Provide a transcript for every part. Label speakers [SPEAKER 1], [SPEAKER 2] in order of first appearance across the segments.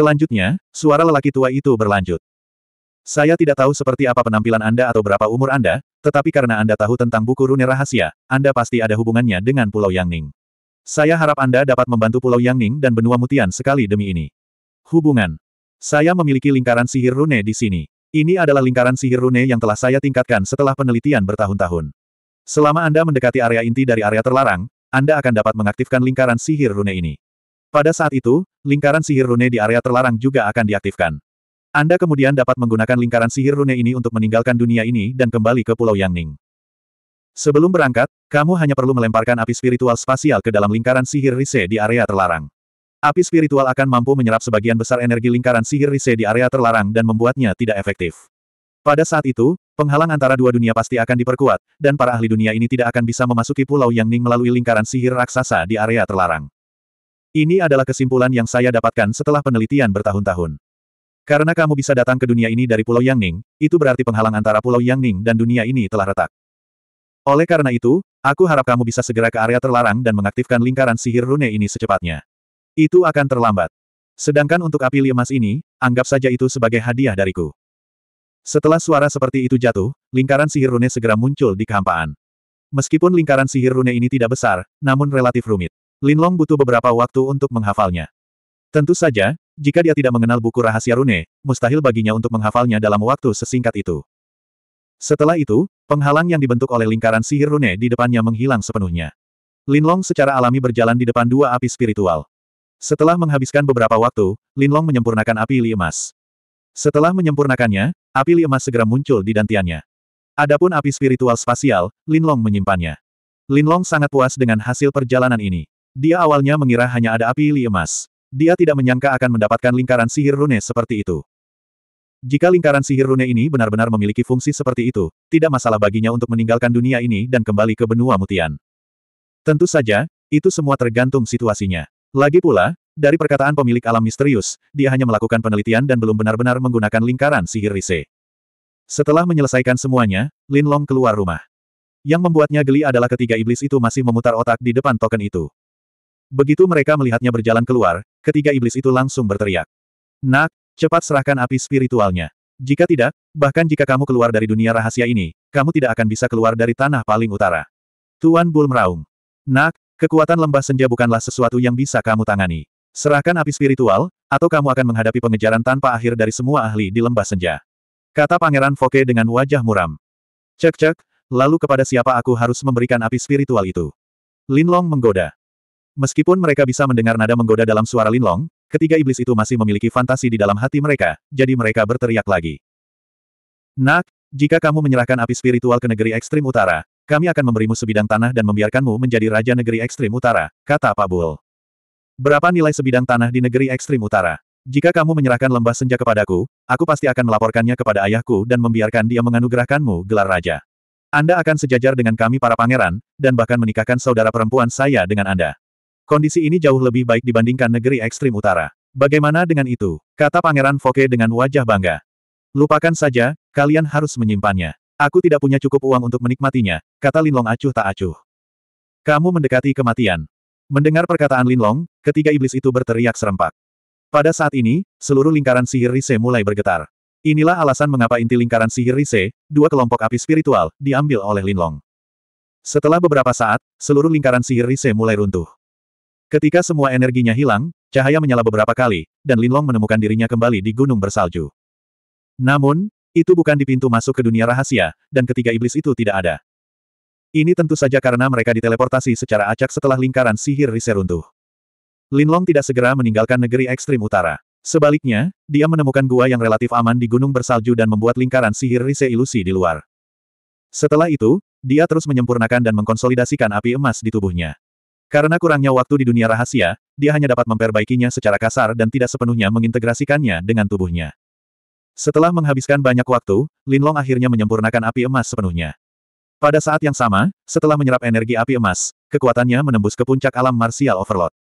[SPEAKER 1] Selanjutnya, suara lelaki tua itu berlanjut. Saya tidak tahu seperti apa penampilan Anda atau berapa umur Anda, tetapi karena Anda tahu tentang buku rune rahasia, Anda pasti ada hubungannya dengan Pulau Yangning. Saya harap Anda dapat membantu Pulau Yangning dan benua mutian sekali demi ini. Hubungan. Saya memiliki lingkaran sihir rune di sini. Ini adalah lingkaran sihir rune yang telah saya tingkatkan setelah penelitian bertahun-tahun. Selama Anda mendekati area inti dari area terlarang, Anda akan dapat mengaktifkan lingkaran sihir rune ini. Pada saat itu, lingkaran sihir rune di area terlarang juga akan diaktifkan. Anda kemudian dapat menggunakan lingkaran sihir rune ini untuk meninggalkan dunia ini dan kembali ke Pulau Yangning. Sebelum berangkat, kamu hanya perlu melemparkan api spiritual spasial ke dalam lingkaran sihir Rise di area terlarang. Api spiritual akan mampu menyerap sebagian besar energi lingkaran sihir Rise di area terlarang dan membuatnya tidak efektif. Pada saat itu, penghalang antara dua dunia pasti akan diperkuat, dan para ahli dunia ini tidak akan bisa memasuki Pulau Yangning melalui lingkaran sihir raksasa di area terlarang. Ini adalah kesimpulan yang saya dapatkan setelah penelitian bertahun-tahun. Karena kamu bisa datang ke dunia ini dari Pulau Yangning, itu berarti penghalang antara Pulau Yangning dan dunia ini telah retak. Oleh karena itu, aku harap kamu bisa segera ke area terlarang dan mengaktifkan lingkaran sihir rune ini secepatnya. Itu akan terlambat. Sedangkan untuk api emas ini, anggap saja itu sebagai hadiah dariku. Setelah suara seperti itu jatuh, lingkaran sihir rune segera muncul di kehampaan. Meskipun lingkaran sihir rune ini tidak besar, namun relatif rumit. Linlong butuh beberapa waktu untuk menghafalnya. Tentu saja, jika dia tidak mengenal buku rahasia rune, mustahil baginya untuk menghafalnya dalam waktu sesingkat itu. Setelah itu, penghalang yang dibentuk oleh lingkaran sihir rune di depannya menghilang sepenuhnya. Linlong secara alami berjalan di depan dua api spiritual. Setelah menghabiskan beberapa waktu, Linlong menyempurnakan api li emas. Setelah menyempurnakannya, api li emas segera muncul di dantiannya. Adapun api spiritual spasial, Linlong menyimpannya. Linlong sangat puas dengan hasil perjalanan ini. Dia awalnya mengira hanya ada api li emas. Dia tidak menyangka akan mendapatkan lingkaran sihir rune seperti itu. Jika lingkaran sihir rune ini benar-benar memiliki fungsi seperti itu, tidak masalah baginya untuk meninggalkan dunia ini dan kembali ke benua mutian. Tentu saja, itu semua tergantung situasinya. Lagi pula, dari perkataan pemilik alam misterius, dia hanya melakukan penelitian dan belum benar-benar menggunakan lingkaran sihir Rise. Setelah menyelesaikan semuanya, Lin Long keluar rumah. Yang membuatnya geli adalah ketiga iblis itu masih memutar otak di depan token itu. Begitu mereka melihatnya berjalan keluar, ketiga iblis itu langsung berteriak. Nak, cepat serahkan api spiritualnya. Jika tidak, bahkan jika kamu keluar dari dunia rahasia ini, kamu tidak akan bisa keluar dari tanah paling utara. Tuan Bull meraung. Nak, kekuatan lembah senja bukanlah sesuatu yang bisa kamu tangani. Serahkan api spiritual, atau kamu akan menghadapi pengejaran tanpa akhir dari semua ahli di lembah senja. Kata Pangeran Foke dengan wajah muram. Cek-cek, lalu kepada siapa aku harus memberikan api spiritual itu? Linlong menggoda. Meskipun mereka bisa mendengar nada menggoda dalam suara Linlong, ketiga iblis itu masih memiliki fantasi di dalam hati mereka, jadi mereka berteriak lagi. Nak, jika kamu menyerahkan api spiritual ke negeri ekstrim utara, kami akan memberimu sebidang tanah dan membiarkanmu menjadi raja negeri ekstrim utara, kata Pabul. Berapa nilai sebidang tanah di negeri ekstrim utara? Jika kamu menyerahkan lembah senja kepadaku, aku pasti akan melaporkannya kepada ayahku dan membiarkan dia menganugerahkanmu gelar raja. Anda akan sejajar dengan kami para pangeran, dan bahkan menikahkan saudara perempuan saya dengan Anda. Kondisi ini jauh lebih baik dibandingkan negeri ekstrim utara. Bagaimana dengan itu? Kata Pangeran Foke dengan wajah bangga. Lupakan saja, kalian harus menyimpannya. Aku tidak punya cukup uang untuk menikmatinya, kata Linlong acuh tak acuh. Kamu mendekati kematian. Mendengar perkataan Linlong, ketiga iblis itu berteriak serempak. Pada saat ini, seluruh lingkaran sihir Rise mulai bergetar. Inilah alasan mengapa inti lingkaran sihir Rise, dua kelompok api spiritual, diambil oleh Linlong. Setelah beberapa saat, seluruh lingkaran sihir Rise mulai runtuh. Ketika semua energinya hilang, cahaya menyala beberapa kali, dan Linlong menemukan dirinya kembali di gunung bersalju. Namun, itu bukan di pintu masuk ke dunia rahasia, dan ketiga iblis itu tidak ada. Ini tentu saja karena mereka diteleportasi secara acak setelah lingkaran sihir Rise runtuh. Linlong tidak segera meninggalkan negeri ekstrim utara. Sebaliknya, dia menemukan gua yang relatif aman di gunung bersalju dan membuat lingkaran sihir Rise ilusi di luar. Setelah itu, dia terus menyempurnakan dan mengkonsolidasikan api emas di tubuhnya. Karena kurangnya waktu di dunia rahasia, dia hanya dapat memperbaikinya secara kasar dan tidak sepenuhnya mengintegrasikannya dengan tubuhnya. Setelah menghabiskan banyak waktu, Lin Long akhirnya menyempurnakan api emas sepenuhnya. Pada saat yang sama, setelah menyerap energi api emas, kekuatannya menembus ke puncak alam martial overload.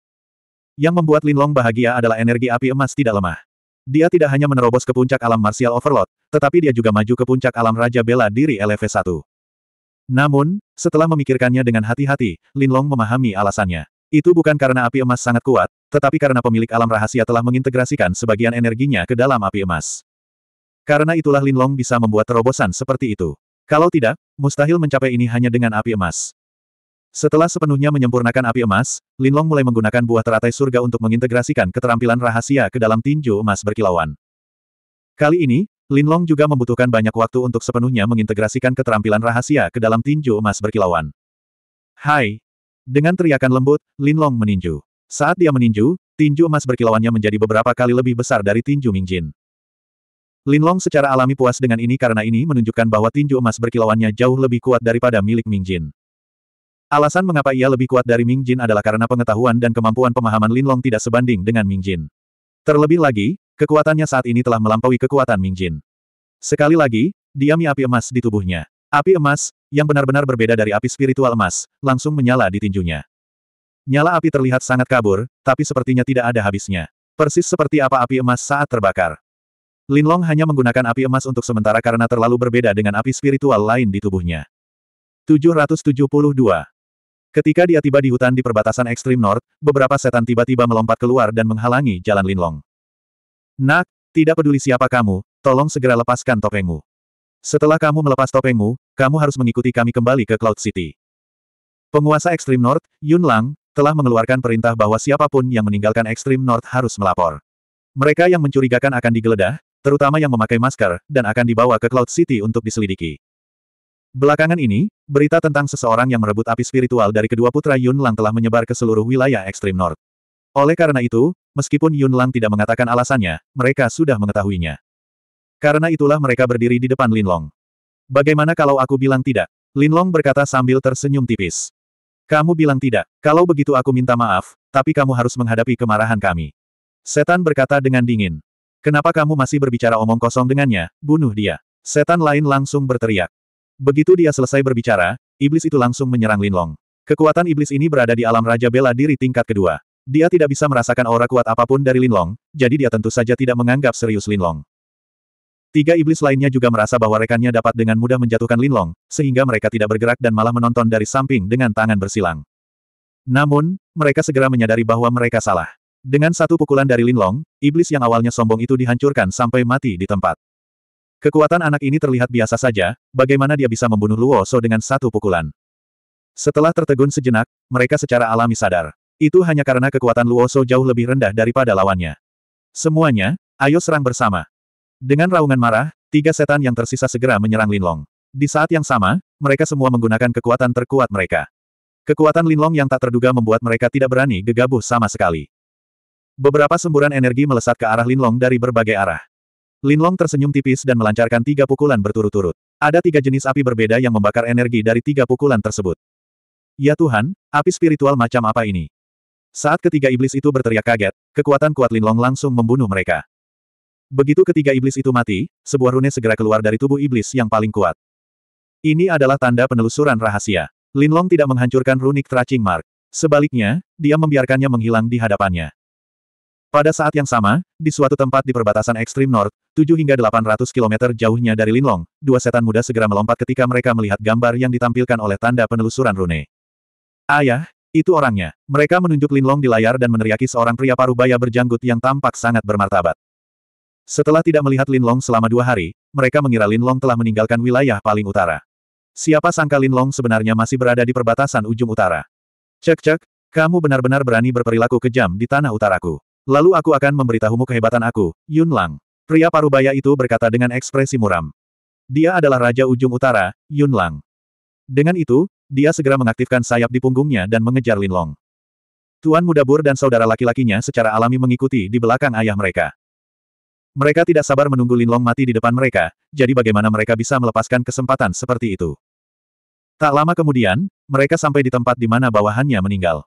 [SPEAKER 1] Yang membuat Lin Long bahagia adalah energi api emas tidak lemah. Dia tidak hanya menerobos ke puncak alam martial overload, tetapi dia juga maju ke puncak alam Raja Bela Diri LV1. Namun, setelah memikirkannya dengan hati-hati, Linlong memahami alasannya. Itu bukan karena api emas sangat kuat, tetapi karena pemilik alam rahasia telah mengintegrasikan sebagian energinya ke dalam api emas. Karena itulah Linlong bisa membuat terobosan seperti itu. Kalau tidak, mustahil mencapai ini hanya dengan api emas. Setelah sepenuhnya menyempurnakan api emas, Linlong mulai menggunakan buah teratai surga untuk mengintegrasikan keterampilan rahasia ke dalam tinju emas berkilauan. Kali ini, Linlong juga membutuhkan banyak waktu untuk sepenuhnya mengintegrasikan keterampilan rahasia ke dalam tinju emas berkilauan. Hai! Dengan teriakan lembut, Linlong meninju. Saat dia meninju, tinju emas berkilauannya menjadi beberapa kali lebih besar dari tinju Ming Mingjin. Linlong secara alami puas dengan ini karena ini menunjukkan bahwa tinju emas berkilauannya jauh lebih kuat daripada milik Ming Jin. Alasan mengapa ia lebih kuat dari Ming Jin adalah karena pengetahuan dan kemampuan pemahaman Linlong tidak sebanding dengan Ming Jin. Terlebih lagi, Kekuatannya saat ini telah melampaui kekuatan Ming Jin. Sekali lagi, diami api emas di tubuhnya. Api emas, yang benar-benar berbeda dari api spiritual emas, langsung menyala di tinjunya. Nyala api terlihat sangat kabur, tapi sepertinya tidak ada habisnya. Persis seperti apa api emas saat terbakar. Lin Long hanya menggunakan api emas untuk sementara karena terlalu berbeda dengan api spiritual lain di tubuhnya. 772. Ketika dia tiba di hutan di perbatasan ekstrim North, beberapa setan tiba-tiba melompat keluar dan menghalangi jalan Lin Long. Nak, tidak peduli siapa kamu, tolong segera lepaskan topengmu. Setelah kamu melepas topengmu, kamu harus mengikuti kami kembali ke Cloud City. Penguasa Extreme North, Yun Lang, telah mengeluarkan perintah bahwa siapapun yang meninggalkan Extreme North harus melapor. Mereka yang mencurigakan akan digeledah, terutama yang memakai masker, dan akan dibawa ke Cloud City untuk diselidiki. Belakangan ini, berita tentang seseorang yang merebut api spiritual dari kedua putra Yun Lang telah menyebar ke seluruh wilayah Extreme North. Oleh karena itu, meskipun Yun Lang tidak mengatakan alasannya, mereka sudah mengetahuinya. Karena itulah mereka berdiri di depan Lin Long. Bagaimana kalau aku bilang tidak? Lin Long berkata sambil tersenyum tipis. Kamu bilang tidak, kalau begitu aku minta maaf, tapi kamu harus menghadapi kemarahan kami. Setan berkata dengan dingin. Kenapa kamu masih berbicara omong kosong dengannya, bunuh dia. Setan lain langsung berteriak. Begitu dia selesai berbicara, iblis itu langsung menyerang Lin Long. Kekuatan iblis ini berada di alam Raja Bela Diri tingkat kedua. Dia tidak bisa merasakan aura kuat apapun dari Linlong, jadi dia tentu saja tidak menganggap serius Linlong. Tiga iblis lainnya juga merasa bahwa rekannya dapat dengan mudah menjatuhkan Linlong, sehingga mereka tidak bergerak dan malah menonton dari samping dengan tangan bersilang. Namun, mereka segera menyadari bahwa mereka salah. Dengan satu pukulan dari Linlong, iblis yang awalnya sombong itu dihancurkan sampai mati di tempat. Kekuatan anak ini terlihat biasa saja, bagaimana dia bisa membunuh Luo So dengan satu pukulan. Setelah tertegun sejenak, mereka secara alami sadar. Itu hanya karena kekuatan Luoso jauh lebih rendah daripada lawannya. Semuanya, ayo serang bersama. Dengan raungan marah, tiga setan yang tersisa segera menyerang Linlong. Di saat yang sama, mereka semua menggunakan kekuatan terkuat mereka. Kekuatan Linlong yang tak terduga membuat mereka tidak berani gegabah sama sekali. Beberapa semburan energi melesat ke arah Linlong dari berbagai arah. Linlong tersenyum tipis dan melancarkan tiga pukulan berturut-turut. Ada tiga jenis api berbeda yang membakar energi dari tiga pukulan tersebut. Ya Tuhan, api spiritual macam apa ini? Saat ketiga iblis itu berteriak kaget, kekuatan kuat Lin Long langsung membunuh mereka. Begitu ketiga iblis itu mati, sebuah rune segera keluar dari tubuh iblis yang paling kuat. Ini adalah tanda penelusuran rahasia. Lin Long tidak menghancurkan runik tracing mark. Sebaliknya, dia membiarkannya menghilang di hadapannya. Pada saat yang sama, di suatu tempat di perbatasan ekstrim North, 7 hingga 800 km jauhnya dari Lin Long, dua setan muda segera melompat ketika mereka melihat gambar yang ditampilkan oleh tanda penelusuran rune. Ayah, itu orangnya. Mereka menunjuk Linlong di layar dan meneriaki seorang pria parubaya berjanggut yang tampak sangat bermartabat. Setelah tidak melihat Linlong selama dua hari, mereka mengira Linlong telah meninggalkan wilayah paling utara. Siapa sangka Linlong sebenarnya masih berada di perbatasan ujung utara. Cek-cek, kamu benar-benar berani berperilaku kejam di tanah utaraku. Lalu aku akan memberitahumu kehebatan aku, Yun Lang. Pria parubaya itu berkata dengan ekspresi muram. Dia adalah Raja Ujung Utara, Yun Lang. Dengan itu, dia segera mengaktifkan sayap di punggungnya dan mengejar Lin Long. Tuan muda Bur dan saudara laki-lakinya secara alami mengikuti di belakang ayah mereka. Mereka tidak sabar menunggu Lin Long mati di depan mereka, jadi bagaimana mereka bisa melepaskan kesempatan seperti itu. Tak lama kemudian, mereka sampai di tempat di mana bawahannya meninggal.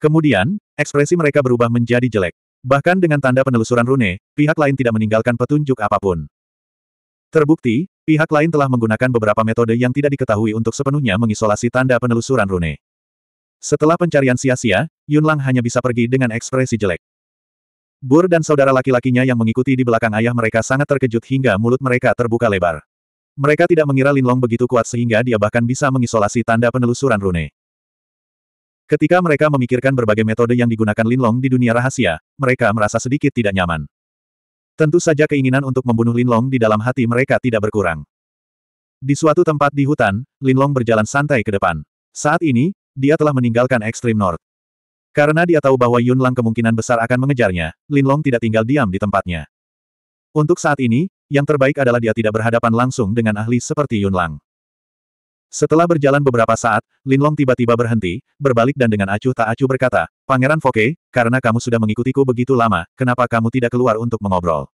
[SPEAKER 1] Kemudian, ekspresi mereka berubah menjadi jelek. Bahkan dengan tanda penelusuran rune, pihak lain tidak meninggalkan petunjuk apapun. Terbukti, Pihak lain telah menggunakan beberapa metode yang tidak diketahui untuk sepenuhnya mengisolasi tanda penelusuran rune. Setelah pencarian sia-sia, Yun Lang hanya bisa pergi dengan ekspresi jelek. Bur dan saudara laki-lakinya yang mengikuti di belakang ayah mereka sangat terkejut hingga mulut mereka terbuka lebar. Mereka tidak mengira Linlong begitu kuat sehingga dia bahkan bisa mengisolasi tanda penelusuran rune. Ketika mereka memikirkan berbagai metode yang digunakan Linlong di dunia rahasia, mereka merasa sedikit tidak nyaman. Tentu saja keinginan untuk membunuh Linlong di dalam hati mereka tidak berkurang. Di suatu tempat di hutan, Linlong berjalan santai ke depan. Saat ini, dia telah meninggalkan Ekstrim North. Karena dia tahu bahwa Yunlang kemungkinan besar akan mengejarnya, Linlong tidak tinggal diam di tempatnya. Untuk saat ini, yang terbaik adalah dia tidak berhadapan langsung dengan ahli seperti Yunlang. Setelah berjalan beberapa saat, Linlong tiba-tiba berhenti, berbalik dan dengan acuh tak acuh berkata, Pangeran Foke, karena kamu sudah mengikutiku begitu lama, kenapa kamu tidak keluar untuk mengobrol?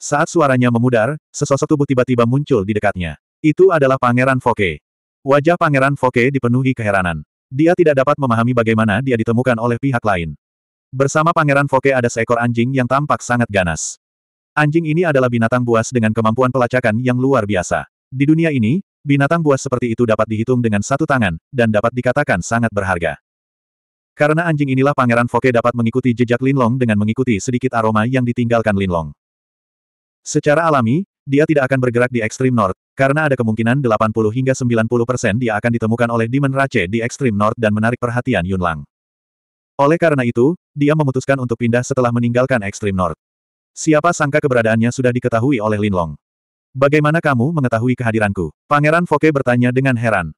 [SPEAKER 1] Saat suaranya memudar, sesosok tubuh tiba-tiba muncul di dekatnya. Itu adalah Pangeran Foke. Wajah Pangeran Foke dipenuhi keheranan. Dia tidak dapat memahami bagaimana dia ditemukan oleh pihak lain. Bersama Pangeran Foke ada seekor anjing yang tampak sangat ganas. Anjing ini adalah binatang buas dengan kemampuan pelacakan yang luar biasa. Di dunia ini, binatang buas seperti itu dapat dihitung dengan satu tangan, dan dapat dikatakan sangat berharga. Karena anjing inilah Pangeran Foke dapat mengikuti jejak Linlong dengan mengikuti sedikit aroma yang ditinggalkan Linlong. Secara alami, dia tidak akan bergerak di ekstrim north, karena ada kemungkinan 80 hingga 90 persen dia akan ditemukan oleh Demon Rache di ekstrim north dan menarik perhatian Yunlang. Oleh karena itu, dia memutuskan untuk pindah setelah meninggalkan ekstrim north. Siapa sangka keberadaannya sudah diketahui oleh Linlong. Bagaimana kamu mengetahui kehadiranku? Pangeran Foke bertanya dengan heran.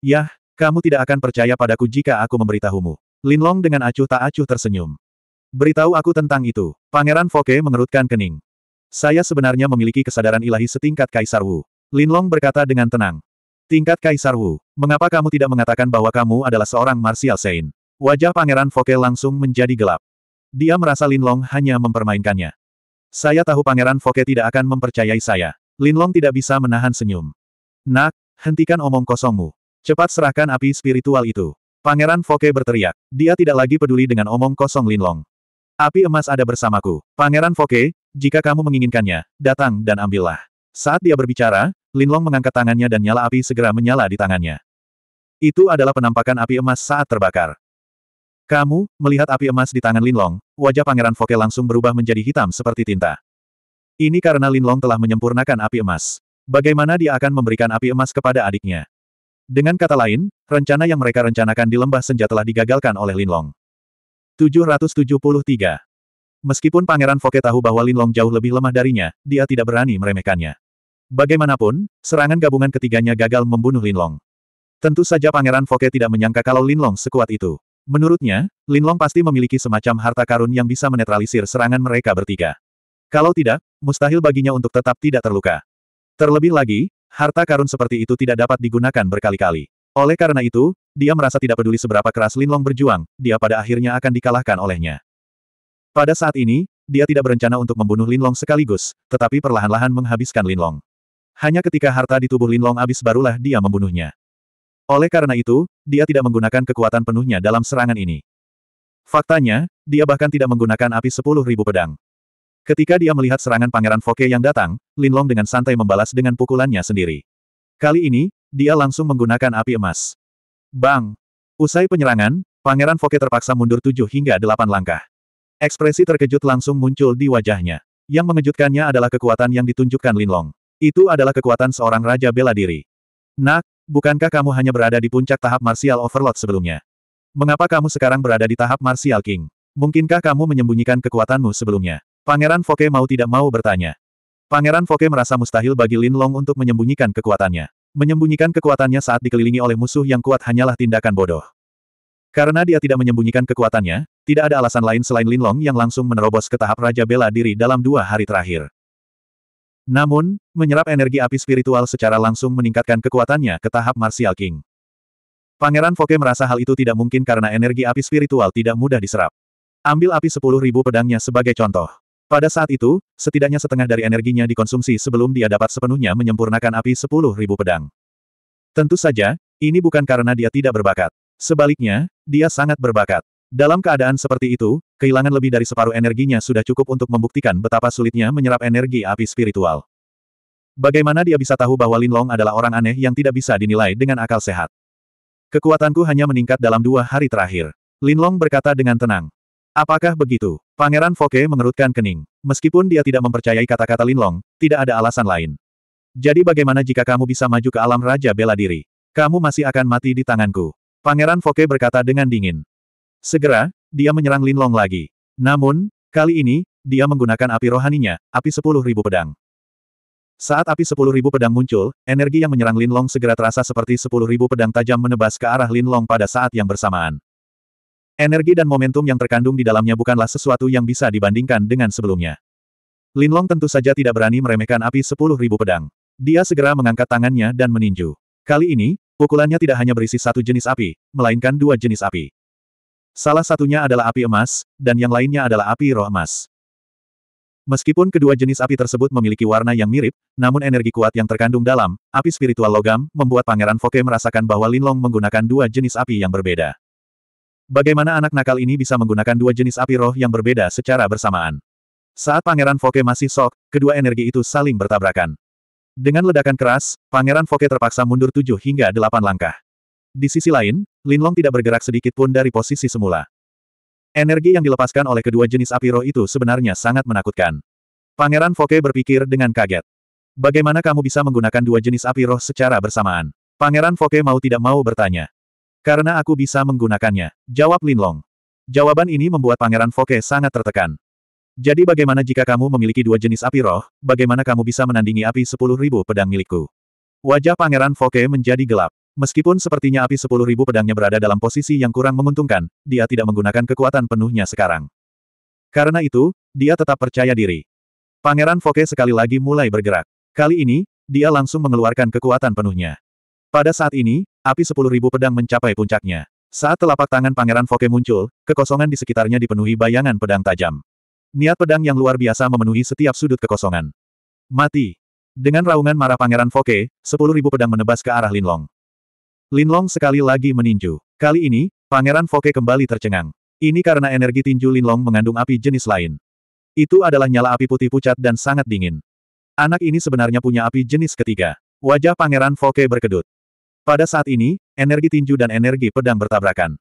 [SPEAKER 1] Yah, kamu tidak akan percaya padaku jika aku memberitahumu. Linlong dengan acuh tak acuh tersenyum. Beritahu aku tentang itu. Pangeran Foke mengerutkan kening. Saya sebenarnya memiliki kesadaran ilahi setingkat Kaisar Wu. Linlong berkata dengan tenang. Tingkat Kaisar Wu, mengapa kamu tidak mengatakan bahwa kamu adalah seorang Martial Saint? Wajah Pangeran Foke langsung menjadi gelap. Dia merasa Linlong hanya mempermainkannya. Saya tahu Pangeran Foke tidak akan mempercayai saya. Linlong tidak bisa menahan senyum. Nak, hentikan omong kosongmu. Cepat serahkan api spiritual itu. Pangeran Foke berteriak. Dia tidak lagi peduli dengan omong kosong Linlong. Api emas ada bersamaku. Pangeran Foke, jika kamu menginginkannya, datang dan ambillah. Saat dia berbicara, Linlong mengangkat tangannya dan nyala api segera menyala di tangannya. Itu adalah penampakan api emas saat terbakar. Kamu, melihat api emas di tangan Linlong, wajah Pangeran Foke langsung berubah menjadi hitam seperti tinta. Ini karena Linlong telah menyempurnakan api emas. Bagaimana dia akan memberikan api emas kepada adiknya? Dengan kata lain, rencana yang mereka rencanakan di lembah senja telah digagalkan oleh Linlong. 773. Meskipun Pangeran Foke tahu bahwa Linlong jauh lebih lemah darinya, dia tidak berani meremehkannya. Bagaimanapun, serangan gabungan ketiganya gagal membunuh Linlong. Tentu saja Pangeran Foke tidak menyangka kalau Linlong sekuat itu. Menurutnya, Linlong pasti memiliki semacam harta karun yang bisa menetralisir serangan mereka bertiga. Kalau tidak, mustahil baginya untuk tetap tidak terluka. Terlebih lagi, harta karun seperti itu tidak dapat digunakan berkali-kali. Oleh karena itu, dia merasa tidak peduli seberapa keras Linlong berjuang, dia pada akhirnya akan dikalahkan olehnya. Pada saat ini, dia tidak berencana untuk membunuh Linlong sekaligus, tetapi perlahan-lahan menghabiskan Linlong. Hanya ketika harta di tubuh Linlong habis barulah dia membunuhnya. Oleh karena itu, dia tidak menggunakan kekuatan penuhnya dalam serangan ini. Faktanya, dia bahkan tidak menggunakan api sepuluh ribu pedang. Ketika dia melihat serangan Pangeran Foke yang datang, Linlong dengan santai membalas dengan pukulannya sendiri. Kali ini, dia langsung menggunakan api emas. Bang! Usai penyerangan, Pangeran Foke terpaksa mundur tujuh hingga delapan langkah. Ekspresi terkejut langsung muncul di wajahnya. Yang mengejutkannya adalah kekuatan yang ditunjukkan Linlong. Itu adalah kekuatan seorang raja bela diri. Nak, bukankah kamu hanya berada di puncak tahap martial overload sebelumnya? Mengapa kamu sekarang berada di tahap martial king? Mungkinkah kamu menyembunyikan kekuatanmu sebelumnya? Pangeran Foke mau tidak mau bertanya. Pangeran Foke merasa mustahil bagi Lin Long untuk menyembunyikan kekuatannya. Menyembunyikan kekuatannya saat dikelilingi oleh musuh yang kuat hanyalah tindakan bodoh. Karena dia tidak menyembunyikan kekuatannya, tidak ada alasan lain selain Linlong yang langsung menerobos ke tahap Raja Bela Diri dalam dua hari terakhir. Namun, menyerap energi api spiritual secara langsung meningkatkan kekuatannya ke tahap Martial King. Pangeran Foke merasa hal itu tidak mungkin karena energi api spiritual tidak mudah diserap. Ambil api sepuluh ribu pedangnya sebagai contoh. Pada saat itu, setidaknya setengah dari energinya dikonsumsi sebelum dia dapat sepenuhnya menyempurnakan api sepuluh ribu pedang. Tentu saja, ini bukan karena dia tidak berbakat. Sebaliknya, dia sangat berbakat. Dalam keadaan seperti itu, kehilangan lebih dari separuh energinya sudah cukup untuk membuktikan betapa sulitnya menyerap energi api spiritual. Bagaimana dia bisa tahu bahwa Lin Long adalah orang aneh yang tidak bisa dinilai dengan akal sehat? Kekuatanku hanya meningkat dalam dua hari terakhir. Lin Long berkata dengan tenang. Apakah begitu? Pangeran Foke mengerutkan kening. Meskipun dia tidak mempercayai kata-kata Linlong, tidak ada alasan lain. Jadi bagaimana jika kamu bisa maju ke alam Raja Bela Diri? Kamu masih akan mati di tanganku. Pangeran Foke berkata dengan dingin. Segera, dia menyerang Linlong lagi. Namun, kali ini, dia menggunakan api rohaninya, api sepuluh ribu pedang. Saat api sepuluh ribu pedang muncul, energi yang menyerang Linlong segera terasa seperti sepuluh ribu pedang tajam menebas ke arah Linlong pada saat yang bersamaan. Energi dan momentum yang terkandung di dalamnya bukanlah sesuatu yang bisa dibandingkan dengan sebelumnya. Linlong tentu saja tidak berani meremehkan api sepuluh ribu pedang. Dia segera mengangkat tangannya dan meninju. Kali ini, pukulannya tidak hanya berisi satu jenis api, melainkan dua jenis api. Salah satunya adalah api emas, dan yang lainnya adalah api roh emas. Meskipun kedua jenis api tersebut memiliki warna yang mirip, namun energi kuat yang terkandung dalam api spiritual logam membuat Pangeran Foke merasakan bahwa Linlong menggunakan dua jenis api yang berbeda. Bagaimana anak nakal ini bisa menggunakan dua jenis api roh yang berbeda secara bersamaan? Saat Pangeran Foke masih sok, kedua energi itu saling bertabrakan. Dengan ledakan keras, Pangeran Foke terpaksa mundur tujuh hingga delapan langkah. Di sisi lain, Lin Long tidak bergerak sedikit pun dari posisi semula. Energi yang dilepaskan oleh kedua jenis api roh itu sebenarnya sangat menakutkan. Pangeran Foke berpikir dengan kaget. Bagaimana kamu bisa menggunakan dua jenis api roh secara bersamaan? Pangeran Foke mau tidak mau bertanya. Karena aku bisa menggunakannya, jawab Lin Long. Jawaban ini membuat Pangeran Foke sangat tertekan. Jadi bagaimana jika kamu memiliki dua jenis api roh, bagaimana kamu bisa menandingi api sepuluh ribu pedang milikku? Wajah Pangeran Foke menjadi gelap. Meskipun sepertinya api sepuluh ribu pedangnya berada dalam posisi yang kurang menguntungkan, dia tidak menggunakan kekuatan penuhnya sekarang. Karena itu, dia tetap percaya diri. Pangeran Foke sekali lagi mulai bergerak. Kali ini, dia langsung mengeluarkan kekuatan penuhnya. Pada saat ini, api sepuluh ribu pedang mencapai puncaknya. Saat telapak tangan Pangeran Foke muncul, kekosongan di sekitarnya dipenuhi bayangan pedang tajam. Niat pedang yang luar biasa memenuhi setiap sudut kekosongan. Mati. Dengan raungan marah Pangeran Foke, sepuluh ribu pedang menebas ke arah Linlong. Linlong sekali lagi meninju. Kali ini, Pangeran Foke kembali tercengang. Ini karena energi tinju Linlong mengandung api jenis lain. Itu adalah nyala api putih pucat dan sangat dingin. Anak ini sebenarnya punya api jenis ketiga. Wajah Pangeran Foke berkedut. Pada saat ini, energi tinju dan energi pedang bertabrakan.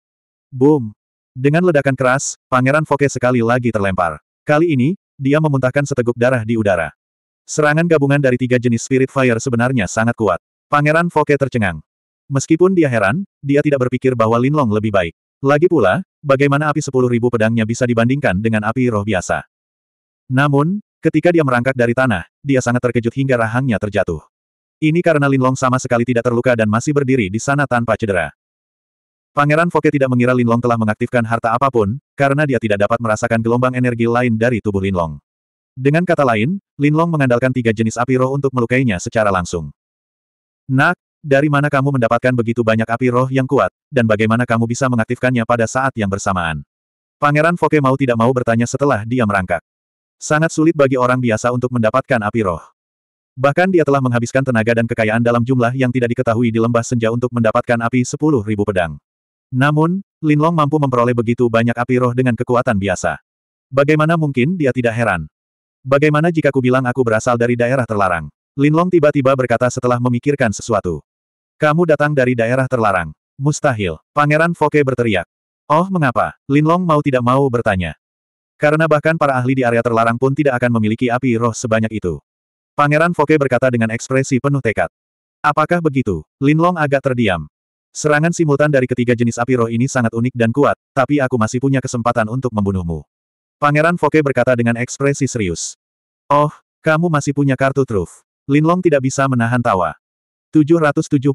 [SPEAKER 1] Boom! Dengan ledakan keras, Pangeran Foke sekali lagi terlempar. Kali ini, dia memuntahkan seteguk darah di udara. Serangan gabungan dari tiga jenis Spirit Fire sebenarnya sangat kuat. Pangeran Foke tercengang. Meskipun dia heran, dia tidak berpikir bahwa Linlong lebih baik. Lagi pula, bagaimana api sepuluh ribu pedangnya bisa dibandingkan dengan api roh biasa. Namun, ketika dia merangkak dari tanah, dia sangat terkejut hingga rahangnya terjatuh. Ini karena Linlong sama sekali tidak terluka dan masih berdiri di sana tanpa cedera. Pangeran Foke tidak mengira Linlong telah mengaktifkan harta apapun, karena dia tidak dapat merasakan gelombang energi lain dari tubuh Linlong. Dengan kata lain, Linlong mengandalkan tiga jenis api roh untuk melukainya secara langsung. Nak, dari mana kamu mendapatkan begitu banyak api roh yang kuat, dan bagaimana kamu bisa mengaktifkannya pada saat yang bersamaan? Pangeran Foke mau tidak mau bertanya setelah dia merangkak. Sangat sulit bagi orang biasa untuk mendapatkan api roh. Bahkan dia telah menghabiskan tenaga dan kekayaan dalam jumlah yang tidak diketahui di lembah senja untuk mendapatkan api sepuluh ribu pedang. Namun, Linlong mampu memperoleh begitu banyak api roh dengan kekuatan biasa. Bagaimana mungkin dia tidak heran? Bagaimana jika ku bilang aku berasal dari daerah terlarang? Linlong tiba-tiba berkata setelah memikirkan sesuatu. Kamu datang dari daerah terlarang. Mustahil. Pangeran Foke berteriak. Oh mengapa? Linlong mau tidak mau bertanya. Karena bahkan para ahli di area terlarang pun tidak akan memiliki api roh sebanyak itu. Pangeran Foke berkata dengan ekspresi penuh tekad. Apakah begitu? Linlong agak terdiam. Serangan simultan dari ketiga jenis api roh ini sangat unik dan kuat, tapi aku masih punya kesempatan untuk membunuhmu. Pangeran Foke berkata dengan ekspresi serius. Oh, kamu masih punya kartu truf. Linlong tidak bisa menahan tawa. 774.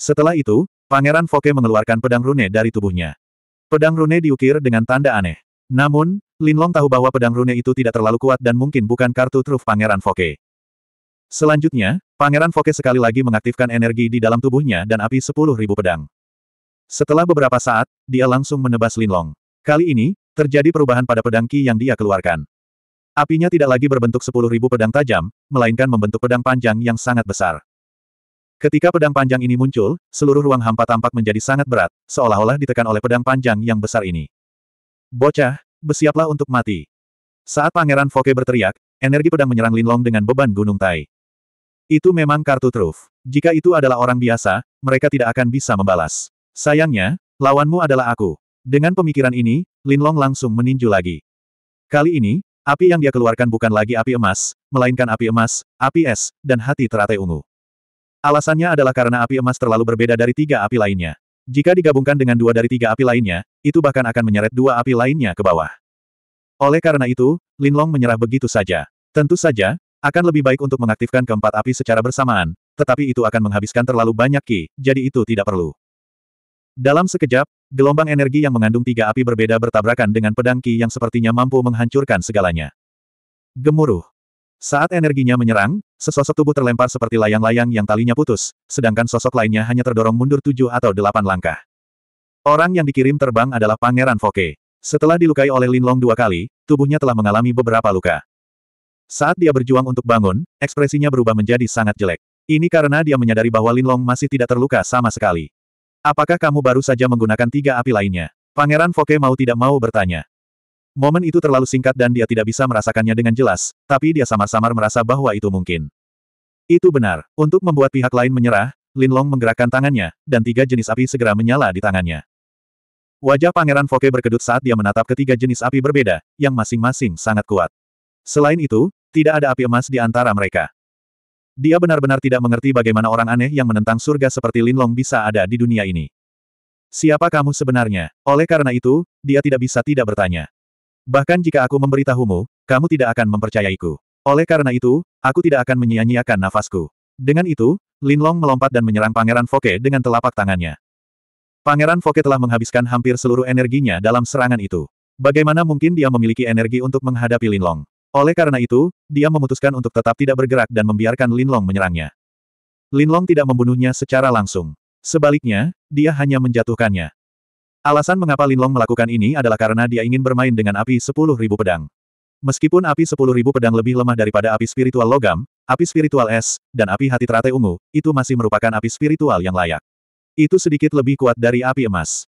[SPEAKER 1] Setelah itu, Pangeran Foke mengeluarkan pedang rune dari tubuhnya. Pedang rune diukir dengan tanda aneh. Namun, Linlong tahu bahwa pedang rune itu tidak terlalu kuat dan mungkin bukan kartu truf Pangeran Foke. Selanjutnya, Pangeran Foke sekali lagi mengaktifkan energi di dalam tubuhnya dan api 10.000 pedang. Setelah beberapa saat, dia langsung menebas Linlong. Kali ini, terjadi perubahan pada pedang Ki yang dia keluarkan. Apinya tidak lagi berbentuk 10.000 pedang tajam, melainkan membentuk pedang panjang yang sangat besar. Ketika pedang panjang ini muncul, seluruh ruang hampa tampak menjadi sangat berat, seolah-olah ditekan oleh pedang panjang yang besar ini. Bocah, bersiaplah untuk mati. Saat Pangeran Foke berteriak, energi pedang menyerang Linlong dengan beban gunung tai. Itu memang kartu truf. Jika itu adalah orang biasa, mereka tidak akan bisa membalas. Sayangnya, lawanmu adalah aku. Dengan pemikiran ini, Linlong langsung meninju lagi. Kali ini, api yang dia keluarkan bukan lagi api emas, melainkan api emas, api es, dan hati teratai ungu. Alasannya adalah karena api emas terlalu berbeda dari tiga api lainnya. Jika digabungkan dengan dua dari tiga api lainnya, itu bahkan akan menyeret dua api lainnya ke bawah. Oleh karena itu, Linlong menyerah begitu saja. Tentu saja, akan lebih baik untuk mengaktifkan keempat api secara bersamaan, tetapi itu akan menghabiskan terlalu banyak ki, jadi itu tidak perlu. Dalam sekejap, gelombang energi yang mengandung tiga api berbeda bertabrakan dengan pedang ki yang sepertinya mampu menghancurkan segalanya. Gemuruh. Saat energinya menyerang, sesosok tubuh terlempar seperti layang-layang yang talinya putus, sedangkan sosok lainnya hanya terdorong mundur tujuh atau delapan langkah. Orang yang dikirim terbang adalah Pangeran Foke. Setelah dilukai oleh Linlong dua kali, tubuhnya telah mengalami beberapa luka. Saat dia berjuang untuk bangun, ekspresinya berubah menjadi sangat jelek. Ini karena dia menyadari bahwa Linlong masih tidak terluka sama sekali. Apakah kamu baru saja menggunakan tiga api lainnya? Pangeran Foke mau tidak mau bertanya. Momen itu terlalu singkat dan dia tidak bisa merasakannya dengan jelas, tapi dia samar-samar merasa bahwa itu mungkin. Itu benar. Untuk membuat pihak lain menyerah, Lin Long menggerakkan tangannya, dan tiga jenis api segera menyala di tangannya. Wajah Pangeran Foke berkedut saat dia menatap ketiga jenis api berbeda, yang masing-masing sangat kuat. Selain itu, tidak ada api emas di antara mereka. Dia benar-benar tidak mengerti bagaimana orang aneh yang menentang surga seperti Lin Long bisa ada di dunia ini. Siapa kamu sebenarnya? Oleh karena itu, dia tidak bisa tidak bertanya. Bahkan jika aku memberitahumu, kamu tidak akan mempercayaiku. Oleh karena itu, aku tidak akan menyia-nyiakan nafasku. Dengan itu, Lin Long melompat dan menyerang Pangeran Foke dengan telapak tangannya. Pangeran Foke telah menghabiskan hampir seluruh energinya dalam serangan itu. Bagaimana mungkin dia memiliki energi untuk menghadapi Lin Long? Oleh karena itu, dia memutuskan untuk tetap tidak bergerak dan membiarkan Lin Long menyerangnya. Lin Long tidak membunuhnya secara langsung. Sebaliknya, dia hanya menjatuhkannya. Alasan mengapa Linlong melakukan ini adalah karena dia ingin bermain dengan api sepuluh ribu pedang. Meskipun api sepuluh ribu pedang lebih lemah daripada api spiritual logam, api spiritual es, dan api hati teratai ungu, itu masih merupakan api spiritual yang layak. Itu sedikit lebih kuat dari api emas.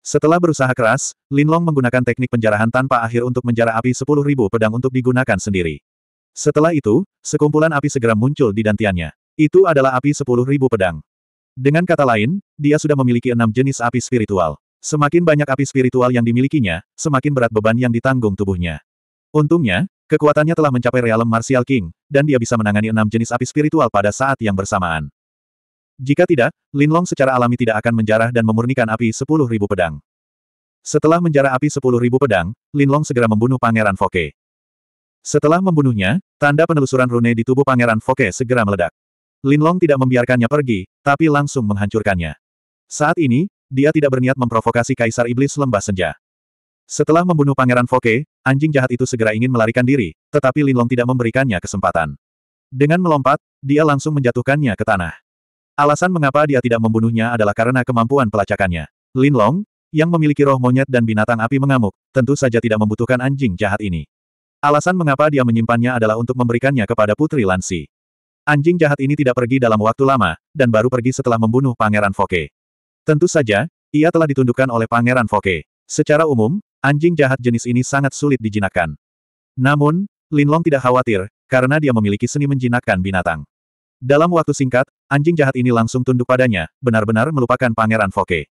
[SPEAKER 1] Setelah berusaha keras, Linlong menggunakan teknik penjarahan tanpa akhir untuk menjara api sepuluh ribu pedang untuk digunakan sendiri. Setelah itu, sekumpulan api segera muncul di dantiannya. Itu adalah api sepuluh ribu pedang. Dengan kata lain, dia sudah memiliki enam jenis api spiritual. Semakin banyak api spiritual yang dimilikinya, semakin berat beban yang ditanggung tubuhnya. Untungnya, kekuatannya telah mencapai realem Martial King, dan dia bisa menangani enam jenis api spiritual pada saat yang bersamaan. Jika tidak, Linlong secara alami tidak akan menjarah dan memurnikan api sepuluh ribu pedang. Setelah menjarah api sepuluh ribu pedang, Linlong segera membunuh Pangeran Foke. Setelah membunuhnya, tanda penelusuran rune di tubuh Pangeran Foke segera meledak. Linlong tidak membiarkannya pergi, tapi langsung menghancurkannya. Saat ini, dia tidak berniat memprovokasi Kaisar Iblis Lembah Senja. Setelah membunuh Pangeran Foke, anjing jahat itu segera ingin melarikan diri, tetapi Linlong tidak memberikannya kesempatan. Dengan melompat, dia langsung menjatuhkannya ke tanah. Alasan mengapa dia tidak membunuhnya adalah karena kemampuan pelacakannya. Linlong, yang memiliki roh monyet dan binatang api mengamuk, tentu saja tidak membutuhkan anjing jahat ini. Alasan mengapa dia menyimpannya adalah untuk memberikannya kepada Putri Lansi. Anjing jahat ini tidak pergi dalam waktu lama, dan baru pergi setelah membunuh Pangeran Foke. Tentu saja, ia telah ditundukkan oleh Pangeran Foke. Secara umum, anjing jahat jenis ini sangat sulit dijinakkan. Namun, Linlong tidak khawatir, karena dia memiliki seni menjinakkan binatang. Dalam waktu singkat, anjing jahat ini langsung tunduk padanya, benar-benar melupakan Pangeran Foke.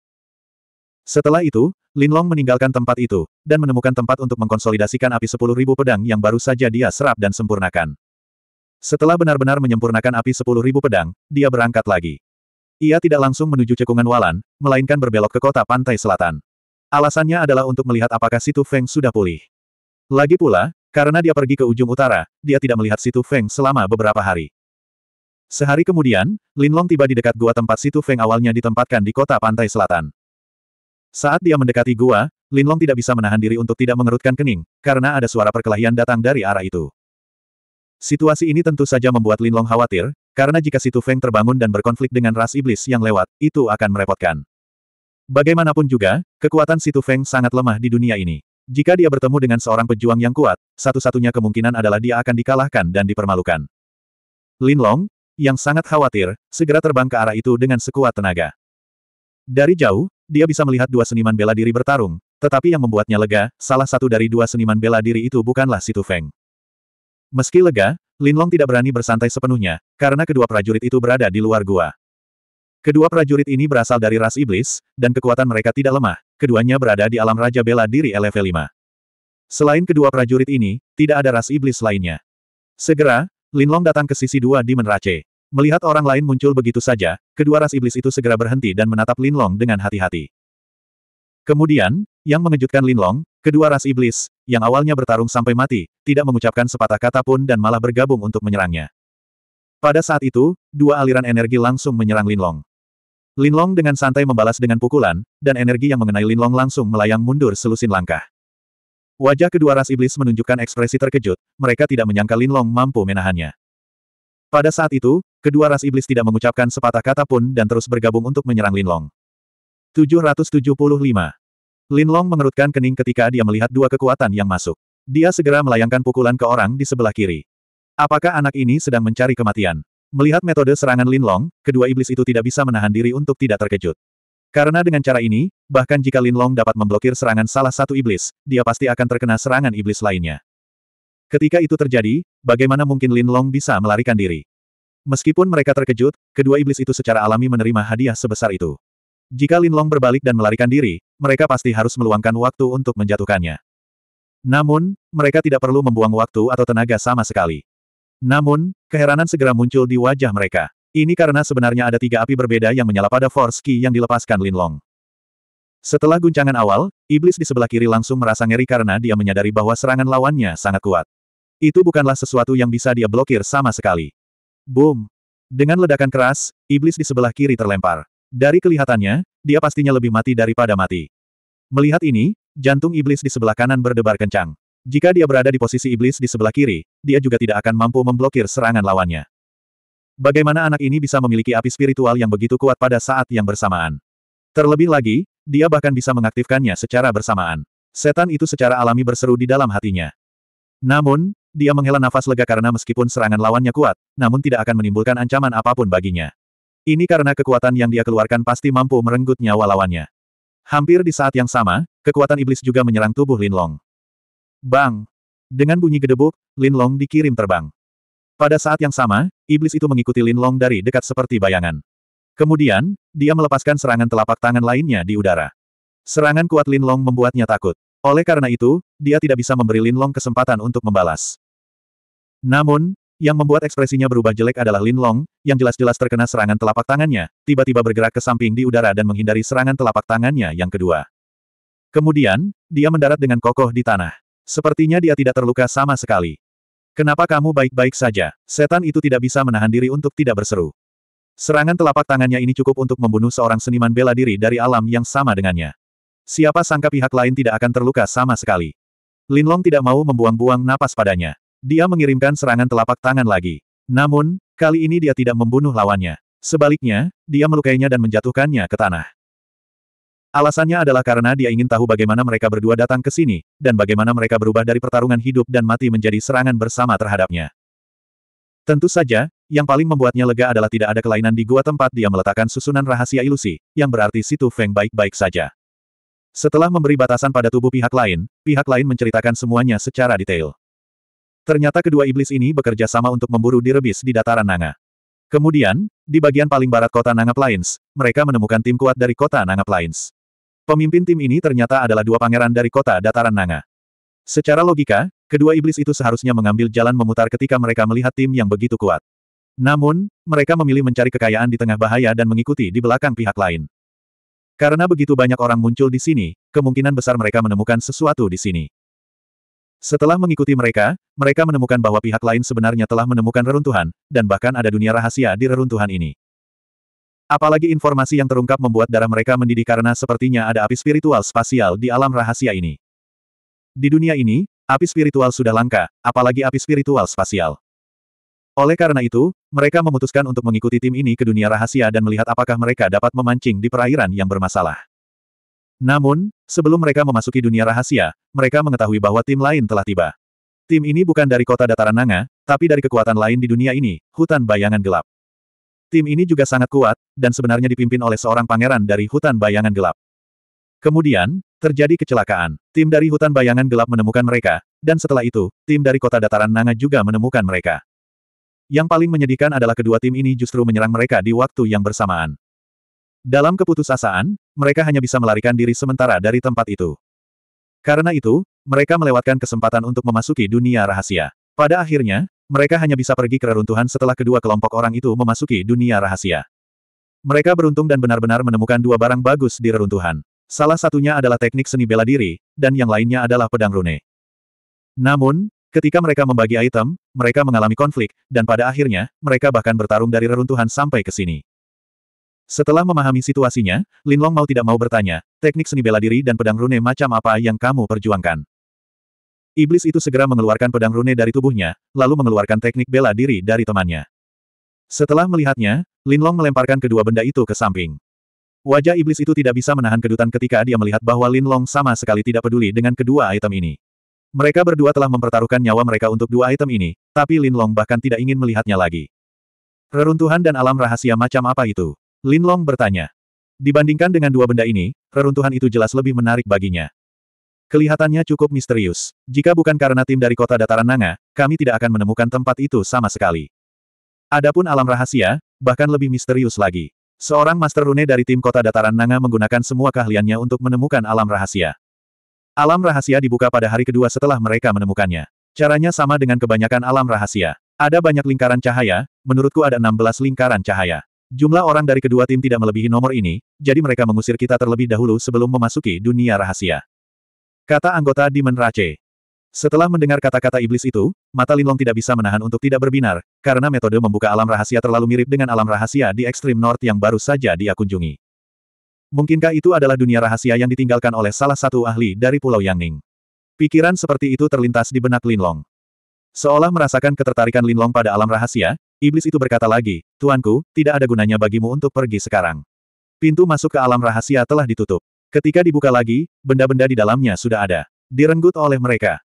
[SPEAKER 1] Setelah itu, Linlong meninggalkan tempat itu, dan menemukan tempat untuk mengkonsolidasikan api sepuluh ribu pedang yang baru saja dia serap dan sempurnakan. Setelah benar-benar menyempurnakan api sepuluh ribu pedang, dia berangkat lagi. Ia tidak langsung menuju cekungan Walan, melainkan berbelok ke kota pantai selatan. Alasannya adalah untuk melihat apakah Situ Feng sudah pulih. Lagi pula, karena dia pergi ke ujung utara, dia tidak melihat Situ Feng selama beberapa hari. Sehari kemudian, Linlong tiba di dekat gua tempat Situ Feng awalnya ditempatkan di kota pantai selatan. Saat dia mendekati gua, Linlong tidak bisa menahan diri untuk tidak mengerutkan kening, karena ada suara perkelahian datang dari arah itu. Situasi ini tentu saja membuat Linlong khawatir, karena jika Situ Feng terbangun dan berkonflik dengan ras iblis yang lewat, itu akan merepotkan. Bagaimanapun juga, kekuatan Situ Feng sangat lemah di dunia ini. Jika dia bertemu dengan seorang pejuang yang kuat, satu-satunya kemungkinan adalah dia akan dikalahkan dan dipermalukan. Lin Long, yang sangat khawatir, segera terbang ke arah itu dengan sekuat tenaga. Dari jauh, dia bisa melihat dua seniman bela diri bertarung, tetapi yang membuatnya lega, salah satu dari dua seniman bela diri itu bukanlah Situ Feng. Meski lega, Linlong tidak berani bersantai sepenuhnya, karena kedua prajurit itu berada di luar gua. Kedua prajurit ini berasal dari ras iblis, dan kekuatan mereka tidak lemah, keduanya berada di alam Raja Bela Diri LV5. Selain kedua prajurit ini, tidak ada ras iblis lainnya. Segera, Linlong datang ke sisi dua di Menrace. Melihat orang lain muncul begitu saja, kedua ras iblis itu segera berhenti dan menatap Linlong dengan hati-hati. Kemudian, yang mengejutkan Linlong, Kedua ras iblis, yang awalnya bertarung sampai mati, tidak mengucapkan sepatah kata pun dan malah bergabung untuk menyerangnya. Pada saat itu, dua aliran energi langsung menyerang Linlong. Linlong dengan santai membalas dengan pukulan, dan energi yang mengenai Linlong langsung melayang mundur selusin langkah. Wajah kedua ras iblis menunjukkan ekspresi terkejut, mereka tidak menyangka Linlong mampu menahannya. Pada saat itu, kedua ras iblis tidak mengucapkan sepatah kata pun dan terus bergabung untuk menyerang Linlong. 775 Linlong mengerutkan kening ketika dia melihat dua kekuatan yang masuk. Dia segera melayangkan pukulan ke orang di sebelah kiri. Apakah anak ini sedang mencari kematian? Melihat metode serangan Linlong, kedua iblis itu tidak bisa menahan diri untuk tidak terkejut. Karena dengan cara ini, bahkan jika Linlong dapat memblokir serangan salah satu iblis, dia pasti akan terkena serangan iblis lainnya. Ketika itu terjadi, bagaimana mungkin Linlong bisa melarikan diri? Meskipun mereka terkejut, kedua iblis itu secara alami menerima hadiah sebesar itu. Jika Linlong berbalik dan melarikan diri, mereka pasti harus meluangkan waktu untuk menjatuhkannya. Namun, mereka tidak perlu membuang waktu atau tenaga sama sekali. Namun, keheranan segera muncul di wajah mereka. Ini karena sebenarnya ada tiga api berbeda yang menyala pada Force yang dilepaskan Linlong. Setelah guncangan awal, iblis di sebelah kiri langsung merasa ngeri karena dia menyadari bahwa serangan lawannya sangat kuat. Itu bukanlah sesuatu yang bisa dia blokir sama sekali. Boom! Dengan ledakan keras, iblis di sebelah kiri terlempar. Dari kelihatannya, dia pastinya lebih mati daripada mati. Melihat ini, jantung iblis di sebelah kanan berdebar kencang. Jika dia berada di posisi iblis di sebelah kiri, dia juga tidak akan mampu memblokir serangan lawannya. Bagaimana anak ini bisa memiliki api spiritual yang begitu kuat pada saat yang bersamaan? Terlebih lagi, dia bahkan bisa mengaktifkannya secara bersamaan. Setan itu secara alami berseru di dalam hatinya. Namun, dia menghela nafas lega karena meskipun serangan lawannya kuat, namun tidak akan menimbulkan ancaman apapun baginya. Ini karena kekuatan yang dia keluarkan pasti mampu merenggut nyawa lawannya. Hampir di saat yang sama, kekuatan iblis juga menyerang tubuh Lin Long. Bang! Dengan bunyi gedebuk, Lin Long dikirim terbang. Pada saat yang sama, iblis itu mengikuti Lin Long dari dekat seperti bayangan. Kemudian, dia melepaskan serangan telapak tangan lainnya di udara. Serangan kuat Lin Long membuatnya takut. Oleh karena itu, dia tidak bisa memberi Lin Long kesempatan untuk membalas. Namun, yang membuat ekspresinya berubah jelek adalah Lin Long, yang jelas-jelas terkena serangan telapak tangannya, tiba-tiba bergerak ke samping di udara dan menghindari serangan telapak tangannya yang kedua. Kemudian, dia mendarat dengan kokoh di tanah. Sepertinya dia tidak terluka sama sekali. Kenapa kamu baik-baik saja? Setan itu tidak bisa menahan diri untuk tidak berseru. Serangan telapak tangannya ini cukup untuk membunuh seorang seniman bela diri dari alam yang sama dengannya. Siapa sangka pihak lain tidak akan terluka sama sekali. Lin Long tidak mau membuang-buang napas padanya. Dia mengirimkan serangan telapak tangan lagi. Namun, kali ini dia tidak membunuh lawannya. Sebaliknya, dia melukainya dan menjatuhkannya ke tanah. Alasannya adalah karena dia ingin tahu bagaimana mereka berdua datang ke sini, dan bagaimana mereka berubah dari pertarungan hidup dan mati menjadi serangan bersama terhadapnya. Tentu saja, yang paling membuatnya lega adalah tidak ada kelainan di gua tempat dia meletakkan susunan rahasia ilusi, yang berarti situ Feng baik-baik saja. Setelah memberi batasan pada tubuh pihak lain, pihak lain menceritakan semuanya secara detail. Ternyata kedua iblis ini bekerja sama untuk memburu direbis di dataran Nanga. Kemudian, di bagian paling barat kota Nanga Plains, mereka menemukan tim kuat dari kota Nanga Plains. Pemimpin tim ini ternyata adalah dua pangeran dari kota dataran Nanga. Secara logika, kedua iblis itu seharusnya mengambil jalan memutar ketika mereka melihat tim yang begitu kuat. Namun, mereka memilih mencari kekayaan di tengah bahaya dan mengikuti di belakang pihak lain. Karena begitu banyak orang muncul di sini, kemungkinan besar mereka menemukan sesuatu di sini. Setelah mengikuti mereka, mereka menemukan bahwa pihak lain sebenarnya telah menemukan reruntuhan, dan bahkan ada dunia rahasia di reruntuhan ini. Apalagi informasi yang terungkap membuat darah mereka mendidih karena sepertinya ada api spiritual spasial di alam rahasia ini. Di dunia ini, api spiritual sudah langka, apalagi api spiritual spasial. Oleh karena itu, mereka memutuskan untuk mengikuti tim ini ke dunia rahasia dan melihat apakah mereka dapat memancing di perairan yang bermasalah. Namun, sebelum mereka memasuki dunia rahasia, mereka mengetahui bahwa tim lain telah tiba. Tim ini bukan dari kota dataran Nanga, tapi dari kekuatan lain di dunia ini, hutan bayangan gelap. Tim ini juga sangat kuat, dan sebenarnya dipimpin oleh seorang pangeran dari hutan bayangan gelap. Kemudian, terjadi kecelakaan. Tim dari hutan bayangan gelap menemukan mereka, dan setelah itu, tim dari kota dataran Nanga juga menemukan mereka. Yang paling menyedihkan adalah kedua tim ini justru menyerang mereka di waktu yang bersamaan. Dalam keputusasaan, mereka hanya bisa melarikan diri sementara dari tempat itu. Karena itu, mereka melewatkan kesempatan untuk memasuki dunia rahasia. Pada akhirnya, mereka hanya bisa pergi ke reruntuhan setelah kedua kelompok orang itu memasuki dunia rahasia. Mereka beruntung dan benar-benar menemukan dua barang bagus di reruntuhan. Salah satunya adalah teknik seni bela diri, dan yang lainnya adalah pedang rune. Namun, ketika mereka membagi item, mereka mengalami konflik, dan pada akhirnya, mereka bahkan bertarung dari reruntuhan sampai ke sini. Setelah memahami situasinya, Lin Long mau tidak mau bertanya, teknik seni bela diri dan pedang rune macam apa yang kamu perjuangkan? Iblis itu segera mengeluarkan pedang rune dari tubuhnya, lalu mengeluarkan teknik bela diri dari temannya. Setelah melihatnya, Lin Long melemparkan kedua benda itu ke samping. Wajah iblis itu tidak bisa menahan kedutan ketika dia melihat bahwa Lin Long sama sekali tidak peduli dengan kedua item ini. Mereka berdua telah mempertaruhkan nyawa mereka untuk dua item ini, tapi Lin Long bahkan tidak ingin melihatnya lagi. Reruntuhan dan alam rahasia macam apa itu? Lin Long bertanya. Dibandingkan dengan dua benda ini, reruntuhan itu jelas lebih menarik baginya. Kelihatannya cukup misterius. Jika bukan karena tim dari kota dataran Nanga, kami tidak akan menemukan tempat itu sama sekali. Adapun alam rahasia, bahkan lebih misterius lagi. Seorang Master Rune dari tim kota dataran Nanga menggunakan semua keahliannya untuk menemukan alam rahasia. Alam rahasia dibuka pada hari kedua setelah mereka menemukannya. Caranya sama dengan kebanyakan alam rahasia. Ada banyak lingkaran cahaya, menurutku ada 16 lingkaran cahaya. Jumlah orang dari kedua tim tidak melebihi nomor ini, jadi mereka mengusir kita terlebih dahulu sebelum memasuki dunia rahasia. Kata anggota Demon Rache. Setelah mendengar kata-kata iblis itu, mata Linlong tidak bisa menahan untuk tidak berbinar, karena metode membuka alam rahasia terlalu mirip dengan alam rahasia di Extreme North yang baru saja dia kunjungi. Mungkinkah itu adalah dunia rahasia yang ditinggalkan oleh salah satu ahli dari Pulau Yangning? Pikiran seperti itu terlintas di benak Linlong. Seolah merasakan ketertarikan Linlong pada alam rahasia, iblis itu berkata lagi, Tuanku, tidak ada gunanya bagimu untuk pergi sekarang. Pintu masuk ke alam rahasia telah ditutup. Ketika dibuka lagi, benda-benda di dalamnya sudah ada. Direnggut oleh mereka.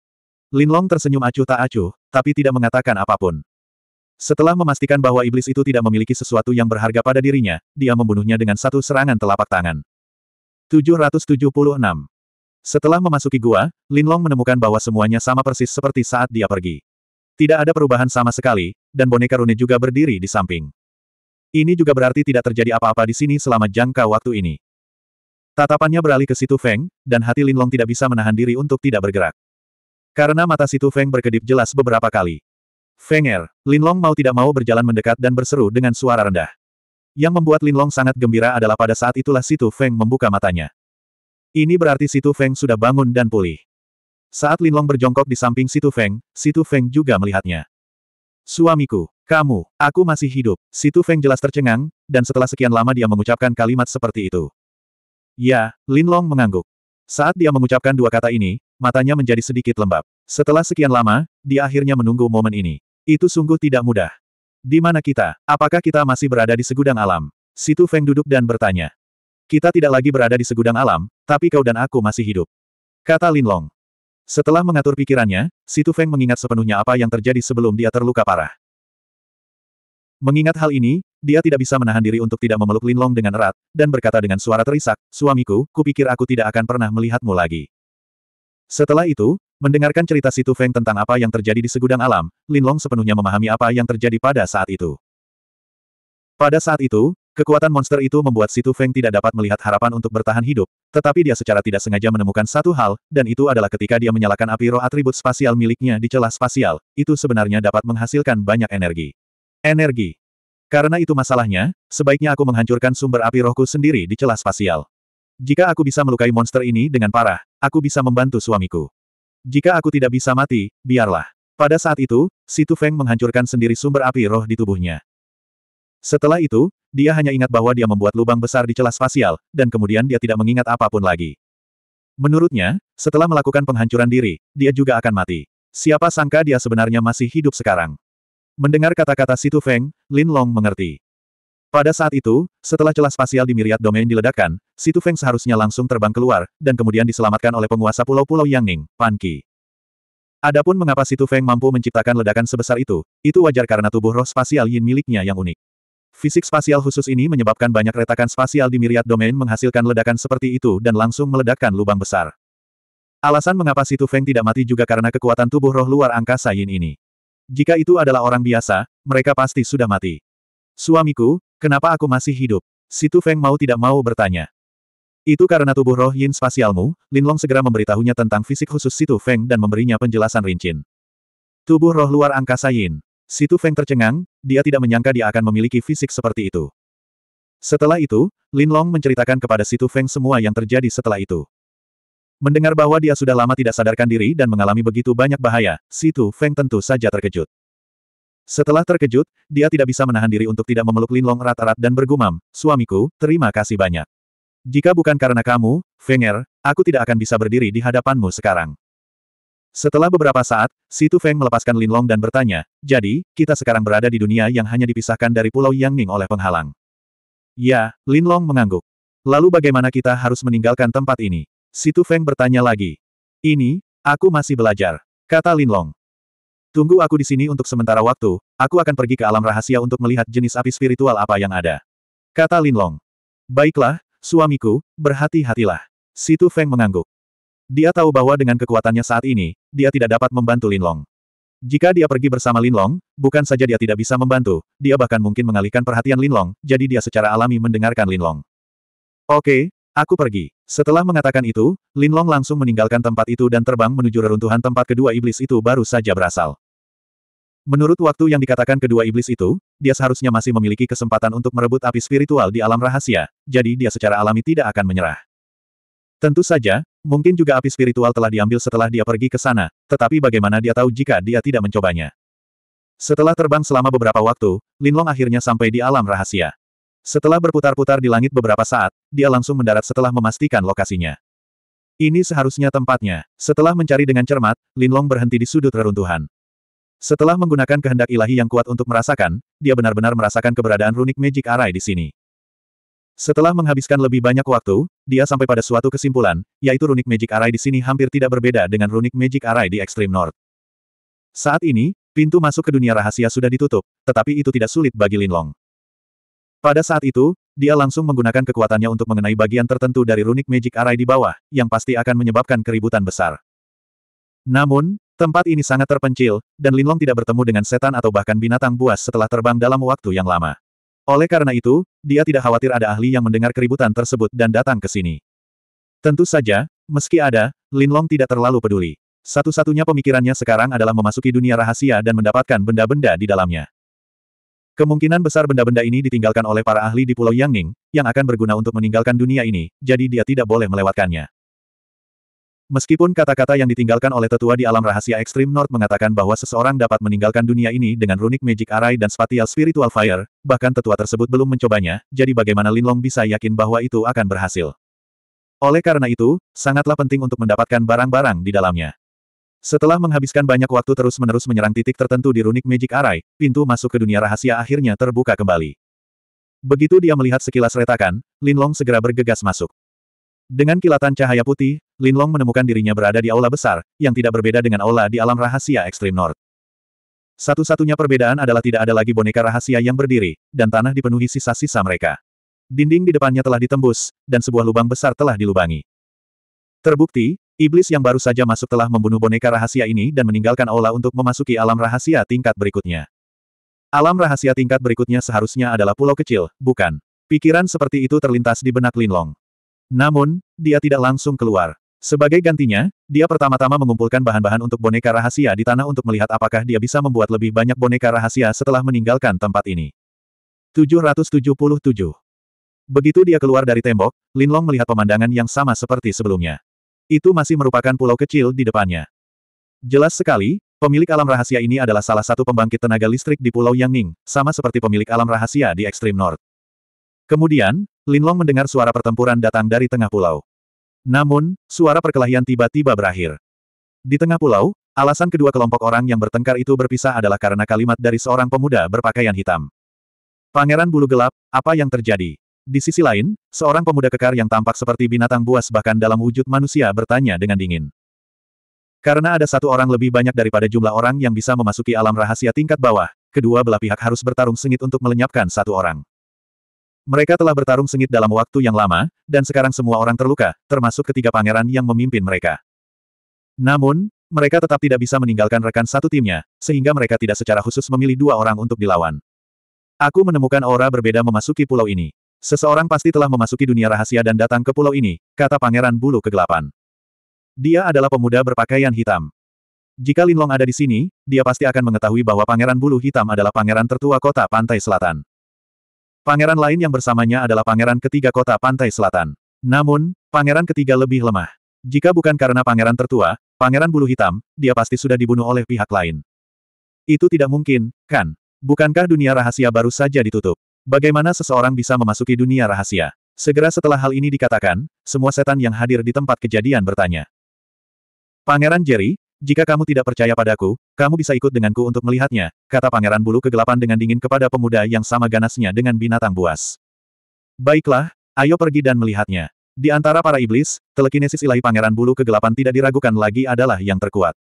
[SPEAKER 1] Linlong tersenyum acuh tak acuh, tapi tidak mengatakan apapun. Setelah memastikan bahwa iblis itu tidak memiliki sesuatu yang berharga pada dirinya, dia membunuhnya dengan satu serangan telapak tangan. 776. Setelah memasuki gua, Linlong menemukan bahwa semuanya sama persis seperti saat dia pergi. Tidak ada perubahan sama sekali, dan boneka rune juga berdiri di samping. Ini juga berarti tidak terjadi apa-apa di sini selama jangka waktu ini. Tatapannya beralih ke situ Feng, dan hati Linlong tidak bisa menahan diri untuk tidak bergerak. Karena mata situ Feng berkedip jelas beberapa kali. Feng Er, Linlong mau tidak mau berjalan mendekat dan berseru dengan suara rendah. Yang membuat Linlong sangat gembira adalah pada saat itulah situ Feng membuka matanya. Ini berarti situ Feng sudah bangun dan pulih. Saat Linlong berjongkok di samping Situ Feng, Situ Feng juga melihatnya. Suamiku, kamu, aku masih hidup. Situ Feng jelas tercengang, dan setelah sekian lama dia mengucapkan kalimat seperti itu. Ya, Linlong mengangguk. Saat dia mengucapkan dua kata ini, matanya menjadi sedikit lembab. Setelah sekian lama, dia akhirnya menunggu momen ini. Itu sungguh tidak mudah. Di mana kita? Apakah kita masih berada di segudang alam? Situ Feng duduk dan bertanya. Kita tidak lagi berada di segudang alam, tapi kau dan aku masih hidup. Kata Linlong. Setelah mengatur pikirannya, Situ Feng mengingat sepenuhnya apa yang terjadi sebelum dia terluka parah. Mengingat hal ini, dia tidak bisa menahan diri untuk tidak memeluk Linlong dengan erat, dan berkata dengan suara terisak, Suamiku, kupikir aku tidak akan pernah melihatmu lagi. Setelah itu, mendengarkan cerita Situ Feng tentang apa yang terjadi di segudang alam, Linlong sepenuhnya memahami apa yang terjadi pada saat itu. Pada saat itu, Kekuatan monster itu membuat Situ Feng tidak dapat melihat harapan untuk bertahan hidup, tetapi dia secara tidak sengaja menemukan satu hal, dan itu adalah ketika dia menyalakan api roh atribut spasial miliknya di celah spasial, itu sebenarnya dapat menghasilkan banyak energi. Energi. Karena itu masalahnya, sebaiknya aku menghancurkan sumber api rohku sendiri di celah spasial. Jika aku bisa melukai monster ini dengan parah, aku bisa membantu suamiku. Jika aku tidak bisa mati, biarlah. Pada saat itu, Situ Feng menghancurkan sendiri sumber api roh di tubuhnya. Setelah itu, dia hanya ingat bahwa dia membuat lubang besar di celah spasial, dan kemudian dia tidak mengingat apapun lagi. Menurutnya, setelah melakukan penghancuran diri, dia juga akan mati. Siapa sangka dia sebenarnya masih hidup sekarang. Mendengar kata-kata Situ Feng, Lin Long mengerti. Pada saat itu, setelah celah spasial di Miriat Domain diledakkan, Situ Feng seharusnya langsung terbang keluar, dan kemudian diselamatkan oleh penguasa pulau-pulau Yang Ning, Pan Qi. Adapun mengapa Situ Feng mampu menciptakan ledakan sebesar itu, itu wajar karena tubuh roh spasial yin miliknya yang unik. Fisik spasial khusus ini menyebabkan banyak retakan spasial di miriat domain menghasilkan ledakan seperti itu dan langsung meledakkan lubang besar. Alasan mengapa Situ Feng tidak mati juga karena kekuatan tubuh roh luar angkasa Yin ini. Jika itu adalah orang biasa, mereka pasti sudah mati. Suamiku, kenapa aku masih hidup? Situ Feng mau tidak mau bertanya. Itu karena tubuh roh Yin spasialmu, Lin Long segera memberitahunya tentang fisik khusus Situ Feng dan memberinya penjelasan rincin. Tubuh roh luar angkasa Yin. Situ Feng tercengang, dia tidak menyangka dia akan memiliki fisik seperti itu. Setelah itu, Lin Long menceritakan kepada Situ Feng semua yang terjadi setelah itu. Mendengar bahwa dia sudah lama tidak sadarkan diri dan mengalami begitu banyak bahaya, Situ Feng tentu saja terkejut. Setelah terkejut, dia tidak bisa menahan diri untuk tidak memeluk Linlong erat-erat dan bergumam, suamiku, terima kasih banyak. Jika bukan karena kamu, Fenger, aku tidak akan bisa berdiri di hadapanmu sekarang. Setelah beberapa saat, Situ Feng melepaskan Linlong dan bertanya, jadi, kita sekarang berada di dunia yang hanya dipisahkan dari Pulau Yangning oleh penghalang. Ya, Linlong mengangguk. Lalu bagaimana kita harus meninggalkan tempat ini? Situ Feng bertanya lagi. Ini, aku masih belajar, kata Linlong. Tunggu aku di sini untuk sementara waktu, aku akan pergi ke alam rahasia untuk melihat jenis api spiritual apa yang ada. Kata Linlong. Baiklah, suamiku, berhati-hatilah. Situ Feng mengangguk. Dia tahu bahwa dengan kekuatannya saat ini, dia tidak dapat membantu Linlong. Jika dia pergi bersama Linlong, bukan saja dia tidak bisa membantu, dia bahkan mungkin mengalihkan perhatian Linlong, jadi dia secara alami mendengarkan Linlong. Oke, aku pergi. Setelah mengatakan itu, Linlong langsung meninggalkan tempat itu dan terbang menuju reruntuhan tempat kedua iblis itu baru saja berasal. Menurut waktu yang dikatakan kedua iblis itu, dia seharusnya masih memiliki kesempatan untuk merebut api spiritual di alam rahasia, jadi dia secara alami tidak akan menyerah. Tentu saja, Mungkin juga api spiritual telah diambil setelah dia pergi ke sana, tetapi bagaimana dia tahu jika dia tidak mencobanya? Setelah terbang selama beberapa waktu, Linlong akhirnya sampai di alam rahasia. Setelah berputar-putar di langit beberapa saat, dia langsung mendarat setelah memastikan lokasinya. Ini seharusnya tempatnya. Setelah mencari dengan cermat, Linlong berhenti di sudut reruntuhan. Setelah menggunakan kehendak ilahi yang kuat untuk merasakan, dia benar-benar merasakan keberadaan runik Magic Array di sini. Setelah menghabiskan lebih banyak waktu, dia sampai pada suatu kesimpulan, yaitu runik Magic Array di sini hampir tidak berbeda dengan runik Magic Array di Extreme North. Saat ini, pintu masuk ke dunia rahasia sudah ditutup, tetapi itu tidak sulit bagi Linlong. Pada saat itu, dia langsung menggunakan kekuatannya untuk mengenai bagian tertentu dari runik Magic Array di bawah, yang pasti akan menyebabkan keributan besar. Namun, tempat ini sangat terpencil, dan Linlong tidak bertemu dengan setan atau bahkan binatang buas setelah terbang dalam waktu yang lama. Oleh karena itu, dia tidak khawatir ada ahli yang mendengar keributan tersebut dan datang ke sini. Tentu saja, meski ada, Lin Long tidak terlalu peduli. Satu-satunya pemikirannya sekarang adalah memasuki dunia rahasia dan mendapatkan benda-benda di dalamnya. Kemungkinan besar benda-benda ini ditinggalkan oleh para ahli di Pulau Yangning, yang akan berguna untuk meninggalkan dunia ini, jadi dia tidak boleh melewatkannya. Meskipun kata-kata yang ditinggalkan oleh tetua di alam rahasia ekstrim Nord mengatakan bahwa seseorang dapat meninggalkan dunia ini dengan Runik magic array dan spatial spiritual fire, bahkan tetua tersebut belum mencobanya, jadi bagaimana Linlong bisa yakin bahwa itu akan berhasil. Oleh karena itu, sangatlah penting untuk mendapatkan barang-barang di dalamnya. Setelah menghabiskan banyak waktu terus-menerus menyerang titik tertentu di Runik magic array, pintu masuk ke dunia rahasia akhirnya terbuka kembali. Begitu dia melihat sekilas retakan, Linlong segera bergegas masuk. Dengan kilatan cahaya putih, Linlong menemukan dirinya berada di aula besar, yang tidak berbeda dengan aula di alam rahasia ekstrim North. Satu-satunya perbedaan adalah tidak ada lagi boneka rahasia yang berdiri, dan tanah dipenuhi sisa-sisa mereka. Dinding di depannya telah ditembus, dan sebuah lubang besar telah dilubangi. Terbukti, iblis yang baru saja masuk telah membunuh boneka rahasia ini dan meninggalkan aula untuk memasuki alam rahasia tingkat berikutnya. Alam rahasia tingkat berikutnya seharusnya adalah pulau kecil, bukan? Pikiran seperti itu terlintas di benak Linlong. Namun, dia tidak langsung keluar. Sebagai gantinya, dia pertama-tama mengumpulkan bahan-bahan untuk boneka rahasia di tanah untuk melihat apakah dia bisa membuat lebih banyak boneka rahasia setelah meninggalkan tempat ini. 777 Begitu dia keluar dari tembok, Linlong melihat pemandangan yang sama seperti sebelumnya. Itu masih merupakan pulau kecil di depannya. Jelas sekali, pemilik alam rahasia ini adalah salah satu pembangkit tenaga listrik di Pulau Yangning, sama seperti pemilik alam rahasia di Ekstrim North. Kemudian, Linlong mendengar suara pertempuran datang dari tengah pulau. Namun, suara perkelahian tiba-tiba berakhir. Di tengah pulau, alasan kedua kelompok orang yang bertengkar itu berpisah adalah karena kalimat dari seorang pemuda berpakaian hitam. Pangeran bulu gelap, apa yang terjadi? Di sisi lain, seorang pemuda kekar yang tampak seperti binatang buas bahkan dalam wujud manusia bertanya dengan dingin. Karena ada satu orang lebih banyak daripada jumlah orang yang bisa memasuki alam rahasia tingkat bawah, kedua belah pihak harus bertarung sengit untuk melenyapkan satu orang. Mereka telah bertarung sengit dalam waktu yang lama, dan sekarang semua orang terluka, termasuk ketiga pangeran yang memimpin mereka. Namun, mereka tetap tidak bisa meninggalkan rekan satu timnya, sehingga mereka tidak secara khusus memilih dua orang untuk dilawan. Aku menemukan aura berbeda memasuki pulau ini. Seseorang pasti telah memasuki dunia rahasia dan datang ke pulau ini, kata Pangeran Bulu Kegelapan. Dia adalah pemuda berpakaian hitam. Jika Linlong ada di sini, dia pasti akan mengetahui bahwa Pangeran Bulu Hitam adalah pangeran tertua kota pantai selatan. Pangeran lain yang bersamanya adalah pangeran ketiga kota pantai selatan. Namun, pangeran ketiga lebih lemah. Jika bukan karena pangeran tertua, pangeran bulu hitam, dia pasti sudah dibunuh oleh pihak lain. Itu tidak mungkin, kan? Bukankah dunia rahasia baru saja ditutup? Bagaimana seseorang bisa memasuki dunia rahasia? Segera setelah hal ini dikatakan, semua setan yang hadir di tempat kejadian bertanya. Pangeran Jerry, jika kamu tidak percaya padaku, kamu bisa ikut denganku untuk melihatnya, kata Pangeran Bulu Kegelapan dengan dingin kepada pemuda yang sama ganasnya dengan binatang buas. Baiklah, ayo pergi dan melihatnya. Di antara para iblis, telekinesis ilahi Pangeran Bulu Kegelapan tidak diragukan lagi adalah yang terkuat.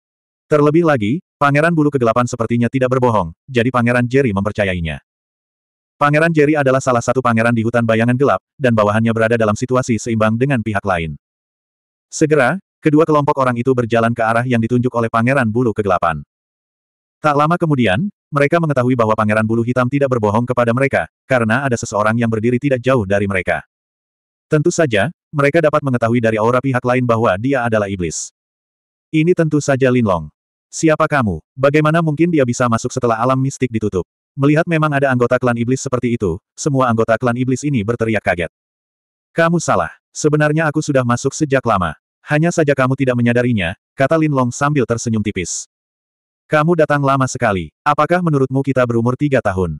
[SPEAKER 1] Terlebih lagi, Pangeran Bulu Kegelapan sepertinya tidak berbohong, jadi Pangeran Jerry mempercayainya. Pangeran Jerry adalah salah satu pangeran di hutan bayangan gelap, dan bawahannya berada dalam situasi seimbang dengan pihak lain. Segera, Kedua kelompok orang itu berjalan ke arah yang ditunjuk oleh Pangeran Bulu Kegelapan. Tak lama kemudian, mereka mengetahui bahwa Pangeran Bulu Hitam tidak berbohong kepada mereka, karena ada seseorang yang berdiri tidak jauh dari mereka. Tentu saja, mereka dapat mengetahui dari aura pihak lain bahwa dia adalah iblis. Ini tentu saja Linlong. Siapa kamu? Bagaimana mungkin dia bisa masuk setelah alam mistik ditutup? Melihat memang ada anggota klan iblis seperti itu, semua anggota klan iblis ini berteriak kaget. Kamu salah. Sebenarnya aku sudah masuk sejak lama. Hanya saja kamu tidak menyadarinya, kata Lin Long sambil tersenyum tipis. Kamu datang lama sekali. Apakah menurutmu kita berumur tiga tahun?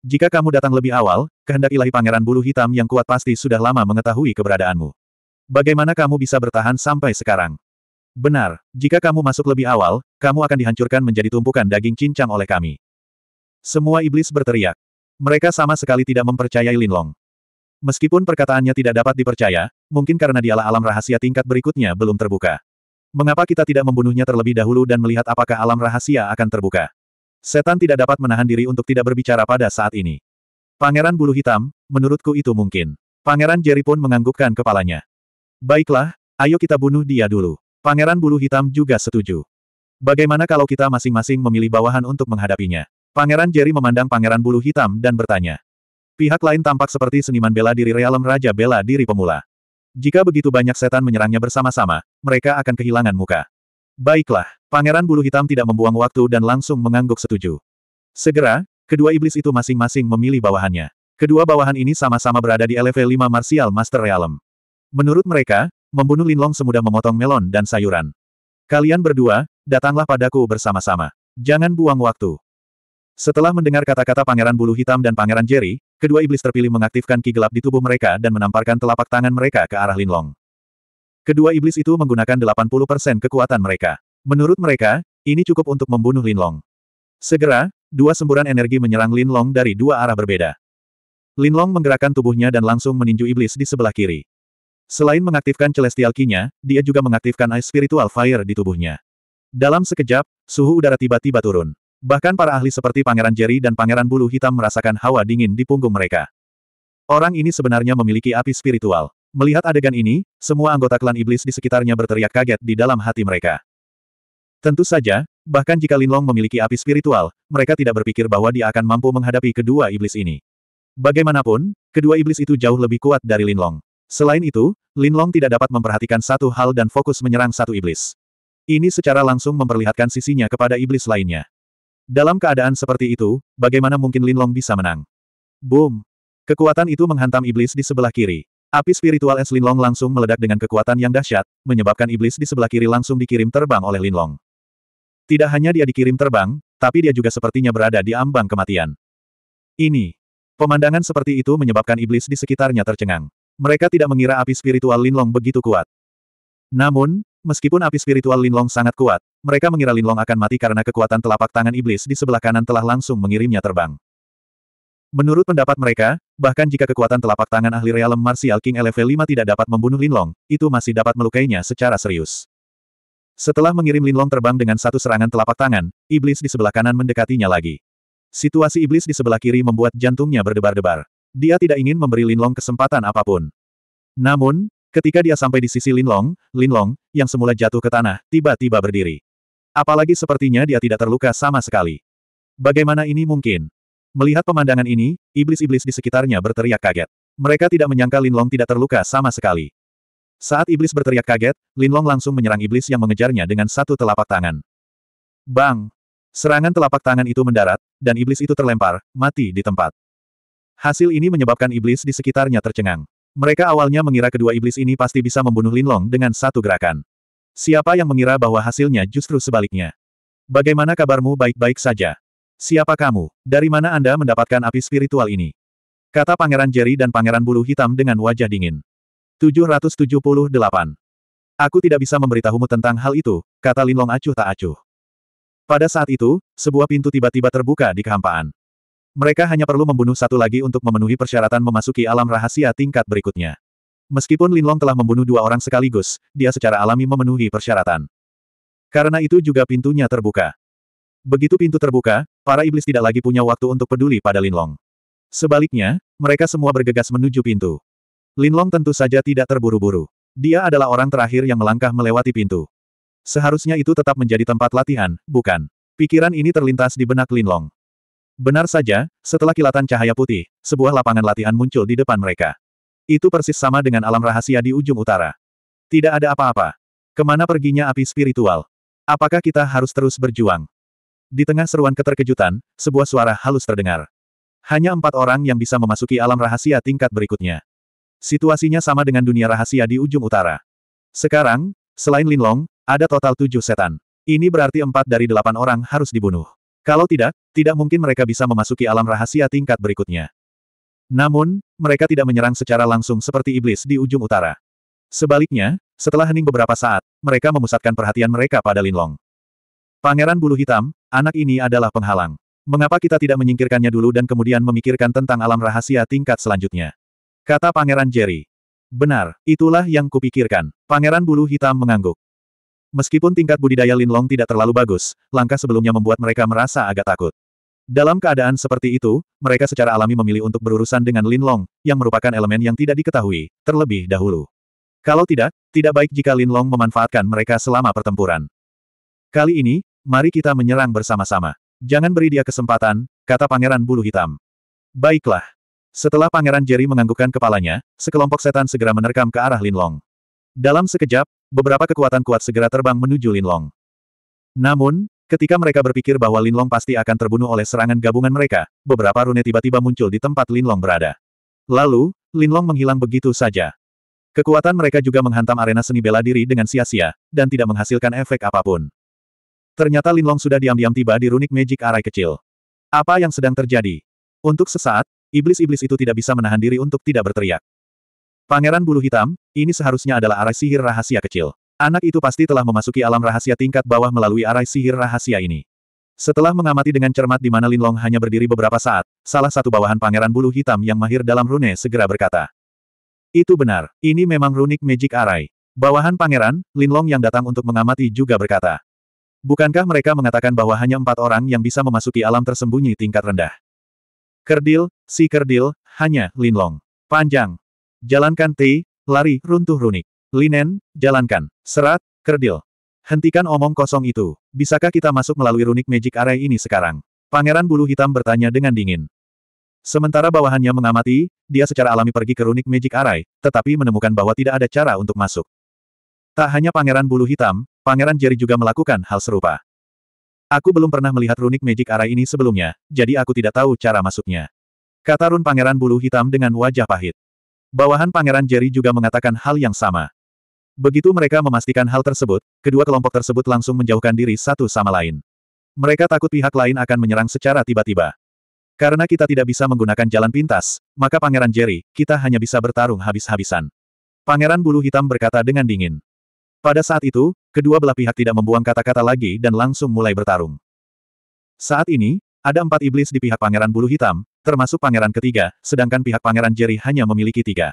[SPEAKER 1] Jika kamu datang lebih awal, kehendak ilahi pangeran bulu hitam yang kuat pasti sudah lama mengetahui keberadaanmu. Bagaimana kamu bisa bertahan sampai sekarang? Benar, jika kamu masuk lebih awal, kamu akan dihancurkan menjadi tumpukan daging cincang oleh kami. Semua iblis berteriak. Mereka sama sekali tidak mempercayai Linlong. Meskipun perkataannya tidak dapat dipercaya, mungkin karena dialah alam rahasia tingkat berikutnya belum terbuka. Mengapa kita tidak membunuhnya terlebih dahulu dan melihat apakah alam rahasia akan terbuka? Setan tidak dapat menahan diri untuk tidak berbicara pada saat ini. Pangeran bulu hitam, menurutku itu mungkin. Pangeran Jerry pun menganggukkan kepalanya. Baiklah, ayo kita bunuh dia dulu. Pangeran bulu hitam juga setuju. Bagaimana kalau kita masing-masing memilih bawahan untuk menghadapinya? Pangeran Jerry memandang pangeran bulu hitam dan bertanya. Pihak lain tampak seperti seniman bela diri realem Raja Bela Diri Pemula. Jika begitu banyak setan menyerangnya bersama-sama, mereka akan kehilangan muka. Baiklah, Pangeran Bulu Hitam tidak membuang waktu dan langsung mengangguk setuju. Segera, kedua iblis itu masing-masing memilih bawahannya. Kedua bawahan ini sama-sama berada di level 5 Martial Master Realm. Menurut mereka, membunuh Linlong semudah memotong melon dan sayuran. Kalian berdua, datanglah padaku bersama-sama. Jangan buang waktu. Setelah mendengar kata-kata Pangeran Bulu Hitam dan Pangeran Jerry, kedua iblis terpilih mengaktifkan ki gelap di tubuh mereka dan menamparkan telapak tangan mereka ke arah Linlong. Kedua iblis itu menggunakan 80% kekuatan mereka. Menurut mereka, ini cukup untuk membunuh Linlong. Segera, dua semburan energi menyerang Linlong dari dua arah berbeda. Linlong menggerakkan tubuhnya dan langsung meninju iblis di sebelah kiri. Selain mengaktifkan celestial kinya, dia juga mengaktifkan ice spiritual fire di tubuhnya. Dalam sekejap, suhu udara tiba-tiba turun. Bahkan para ahli seperti Pangeran Jerry dan Pangeran Bulu Hitam merasakan hawa dingin di punggung mereka. Orang ini sebenarnya memiliki api spiritual. Melihat adegan ini, semua anggota klan iblis di sekitarnya berteriak kaget di dalam hati mereka. Tentu saja, bahkan jika Linlong memiliki api spiritual, mereka tidak berpikir bahwa dia akan mampu menghadapi kedua iblis ini. Bagaimanapun, kedua iblis itu jauh lebih kuat dari Linlong. Selain itu, Linlong tidak dapat memperhatikan satu hal dan fokus menyerang satu iblis. Ini secara langsung memperlihatkan sisinya kepada iblis lainnya. Dalam keadaan seperti itu, bagaimana mungkin Linlong bisa menang? Boom! Kekuatan itu menghantam iblis di sebelah kiri. Api spiritual Es Linlong langsung meledak dengan kekuatan yang dahsyat, menyebabkan iblis di sebelah kiri langsung dikirim terbang oleh Linlong. Tidak hanya dia dikirim terbang, tapi dia juga sepertinya berada di ambang kematian. Ini. Pemandangan seperti itu menyebabkan iblis di sekitarnya tercengang. Mereka tidak mengira api spiritual Linlong begitu kuat. Namun, Meskipun api spiritual Linlong sangat kuat, mereka mengira Linlong akan mati karena kekuatan telapak tangan iblis di sebelah kanan telah langsung mengirimnya terbang. Menurut pendapat mereka, bahkan jika kekuatan telapak tangan ahli realem martial King level 5 tidak dapat membunuh Linlong, itu masih dapat melukainya secara serius. Setelah mengirim Linlong terbang dengan satu serangan telapak tangan, iblis di sebelah kanan mendekatinya lagi. Situasi iblis di sebelah kiri membuat jantungnya berdebar-debar. Dia tidak ingin memberi Linlong kesempatan apapun. Namun, Ketika dia sampai di sisi Linlong, Linlong, yang semula jatuh ke tanah, tiba-tiba berdiri. Apalagi sepertinya dia tidak terluka sama sekali. Bagaimana ini mungkin? Melihat pemandangan ini, iblis-iblis di sekitarnya berteriak kaget. Mereka tidak menyangka Linlong tidak terluka sama sekali. Saat iblis berteriak kaget, Linlong langsung menyerang iblis yang mengejarnya dengan satu telapak tangan. Bang! Serangan telapak tangan itu mendarat, dan iblis itu terlempar, mati di tempat. Hasil ini menyebabkan iblis di sekitarnya tercengang. Mereka awalnya mengira kedua iblis ini pasti bisa membunuh Linlong dengan satu gerakan. Siapa yang mengira bahwa hasilnya justru sebaliknya? Bagaimana kabarmu baik-baik saja? Siapa kamu? Dari mana Anda mendapatkan api spiritual ini? Kata Pangeran Jerry dan Pangeran Bulu Hitam dengan wajah dingin. 778. Aku tidak bisa memberitahumu tentang hal itu, kata Linlong acuh tak acuh. Pada saat itu, sebuah pintu tiba-tiba terbuka di kehampaan. Mereka hanya perlu membunuh satu lagi untuk memenuhi persyaratan memasuki alam rahasia tingkat berikutnya. Meskipun Linlong telah membunuh dua orang sekaligus, dia secara alami memenuhi persyaratan. Karena itu juga pintunya terbuka. Begitu pintu terbuka, para iblis tidak lagi punya waktu untuk peduli pada Linlong. Sebaliknya, mereka semua bergegas menuju pintu. Linlong tentu saja tidak terburu-buru. Dia adalah orang terakhir yang melangkah melewati pintu. Seharusnya itu tetap menjadi tempat latihan, bukan? Pikiran ini terlintas di benak Linlong. Benar saja, setelah kilatan cahaya putih, sebuah lapangan latihan muncul di depan mereka. Itu persis sama dengan alam rahasia di ujung utara. Tidak ada apa-apa. Kemana perginya api spiritual? Apakah kita harus terus berjuang? Di tengah seruan keterkejutan, sebuah suara halus terdengar. Hanya empat orang yang bisa memasuki alam rahasia tingkat berikutnya. Situasinya sama dengan dunia rahasia di ujung utara. Sekarang, selain Linlong, ada total tujuh setan. Ini berarti empat dari delapan orang harus dibunuh. Kalau tidak, tidak mungkin mereka bisa memasuki alam rahasia tingkat berikutnya. Namun, mereka tidak menyerang secara langsung seperti iblis di ujung utara. Sebaliknya, setelah hening beberapa saat, mereka memusatkan perhatian mereka pada Linlong. Pangeran bulu hitam, anak ini adalah penghalang. Mengapa kita tidak menyingkirkannya dulu dan kemudian memikirkan tentang alam rahasia tingkat selanjutnya? Kata Pangeran Jerry. Benar, itulah yang kupikirkan. Pangeran bulu hitam mengangguk. Meskipun tingkat budidaya Linlong tidak terlalu bagus, langkah sebelumnya membuat mereka merasa agak takut. Dalam keadaan seperti itu, mereka secara alami memilih untuk berurusan dengan Linlong, yang merupakan elemen yang tidak diketahui, terlebih dahulu. Kalau tidak, tidak baik jika Linlong memanfaatkan mereka selama pertempuran. Kali ini, mari kita menyerang bersama-sama. Jangan beri dia kesempatan, kata Pangeran Bulu Hitam. Baiklah. Setelah Pangeran Jerry menganggukkan kepalanya, sekelompok setan segera menerkam ke arah Linlong. Dalam sekejap, beberapa kekuatan kuat segera terbang menuju Linlong. Namun, ketika mereka berpikir bahwa Linlong pasti akan terbunuh oleh serangan gabungan mereka, beberapa rune tiba-tiba muncul di tempat Linlong berada. Lalu, Linlong menghilang begitu saja. Kekuatan mereka juga menghantam arena seni bela diri dengan sia-sia, dan tidak menghasilkan efek apapun. Ternyata Linlong sudah diam-diam tiba di runik magic arai kecil. Apa yang sedang terjadi? Untuk sesaat, iblis-iblis itu tidak bisa menahan diri untuk tidak berteriak. Pangeran bulu hitam, ini seharusnya adalah arai sihir rahasia kecil. Anak itu pasti telah memasuki alam rahasia tingkat bawah melalui arai sihir rahasia ini. Setelah mengamati dengan cermat di mana Linlong hanya berdiri beberapa saat, salah satu bawahan pangeran bulu hitam yang mahir dalam rune segera berkata. Itu benar, ini memang runik magic arai. Bawahan pangeran, Linlong yang datang untuk mengamati juga berkata. Bukankah mereka mengatakan bahwa hanya empat orang yang bisa memasuki alam tersembunyi tingkat rendah? Kerdil, si kerdil, hanya Linlong. Panjang, Jalankan T, lari, runtuh runik. Linen, jalankan. Serat, kerdil. Hentikan omong kosong itu. Bisakah kita masuk melalui runik magic array ini sekarang? Pangeran bulu hitam bertanya dengan dingin. Sementara bawahannya mengamati, dia secara alami pergi ke runik Magic Array, tetapi menemukan bahwa tidak ada cara untuk masuk. Tak hanya Pangeran Bulu Hitam, Pangeran Jerry juga melakukan hal serupa. Aku belum pernah melihat runik Magic Array ini sebelumnya, jadi aku tidak tahu cara masuknya. Kata Run Pangeran Bulu Hitam dengan wajah pahit. Bawahan Pangeran Jerry juga mengatakan hal yang sama. Begitu mereka memastikan hal tersebut, kedua kelompok tersebut langsung menjauhkan diri satu sama lain. Mereka takut pihak lain akan menyerang secara tiba-tiba. Karena kita tidak bisa menggunakan jalan pintas, maka Pangeran Jerry, kita hanya bisa bertarung habis-habisan. Pangeran Bulu Hitam berkata dengan dingin. Pada saat itu, kedua belah pihak tidak membuang kata-kata lagi dan langsung mulai bertarung. Saat ini, ada empat iblis di pihak pangeran bulu hitam, termasuk pangeran ketiga, sedangkan pihak pangeran Jerry hanya memiliki tiga.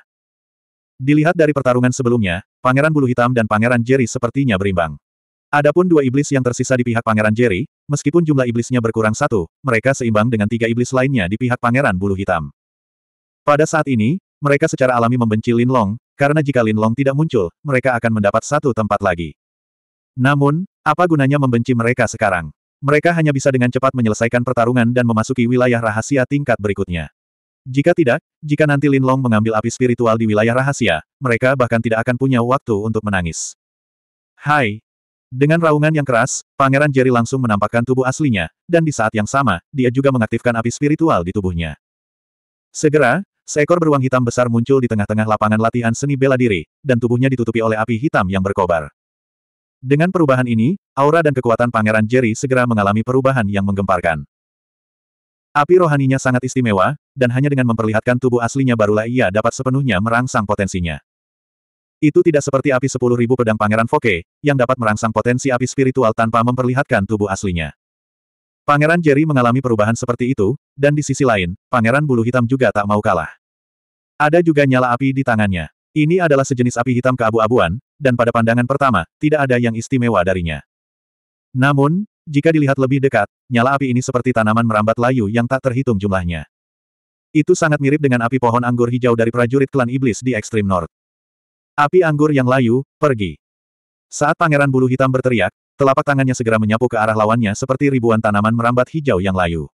[SPEAKER 1] Dilihat dari pertarungan sebelumnya, pangeran bulu hitam dan pangeran Jerry sepertinya berimbang. Adapun dua iblis yang tersisa di pihak pangeran Jerry, meskipun jumlah iblisnya berkurang satu, mereka seimbang dengan tiga iblis lainnya di pihak pangeran bulu hitam. Pada saat ini, mereka secara alami membenci Lin Long, karena jika Lin Long tidak muncul, mereka akan mendapat satu tempat lagi. Namun, apa gunanya membenci mereka sekarang? Mereka hanya bisa dengan cepat menyelesaikan pertarungan dan memasuki wilayah rahasia tingkat berikutnya. Jika tidak, jika nanti Lin Long mengambil api spiritual di wilayah rahasia, mereka bahkan tidak akan punya waktu untuk menangis. Hai! Dengan raungan yang keras, Pangeran Jerry langsung menampakkan tubuh aslinya, dan di saat yang sama, dia juga mengaktifkan api spiritual di tubuhnya. Segera, seekor beruang hitam besar muncul di tengah-tengah lapangan latihan seni bela diri, dan tubuhnya ditutupi oleh api hitam yang berkobar. Dengan perubahan ini, aura dan kekuatan Pangeran Jerry segera mengalami perubahan yang menggemparkan. Api rohaninya sangat istimewa, dan hanya dengan memperlihatkan tubuh aslinya barulah ia dapat sepenuhnya merangsang potensinya. Itu tidak seperti api 10.000 pedang Pangeran Foke, yang dapat merangsang potensi api spiritual tanpa memperlihatkan tubuh aslinya. Pangeran Jerry mengalami perubahan seperti itu, dan di sisi lain, Pangeran Bulu Hitam juga tak mau kalah. Ada juga nyala api di tangannya. Ini adalah sejenis api hitam keabu-abuan, dan pada pandangan pertama, tidak ada yang istimewa darinya. Namun, jika dilihat lebih dekat, nyala api ini seperti tanaman merambat layu yang tak terhitung jumlahnya. Itu sangat mirip dengan api pohon anggur hijau dari prajurit klan iblis di ekstrim north. Api anggur yang layu, pergi. Saat pangeran bulu hitam berteriak, telapak tangannya segera menyapu ke arah lawannya seperti ribuan tanaman merambat hijau yang layu.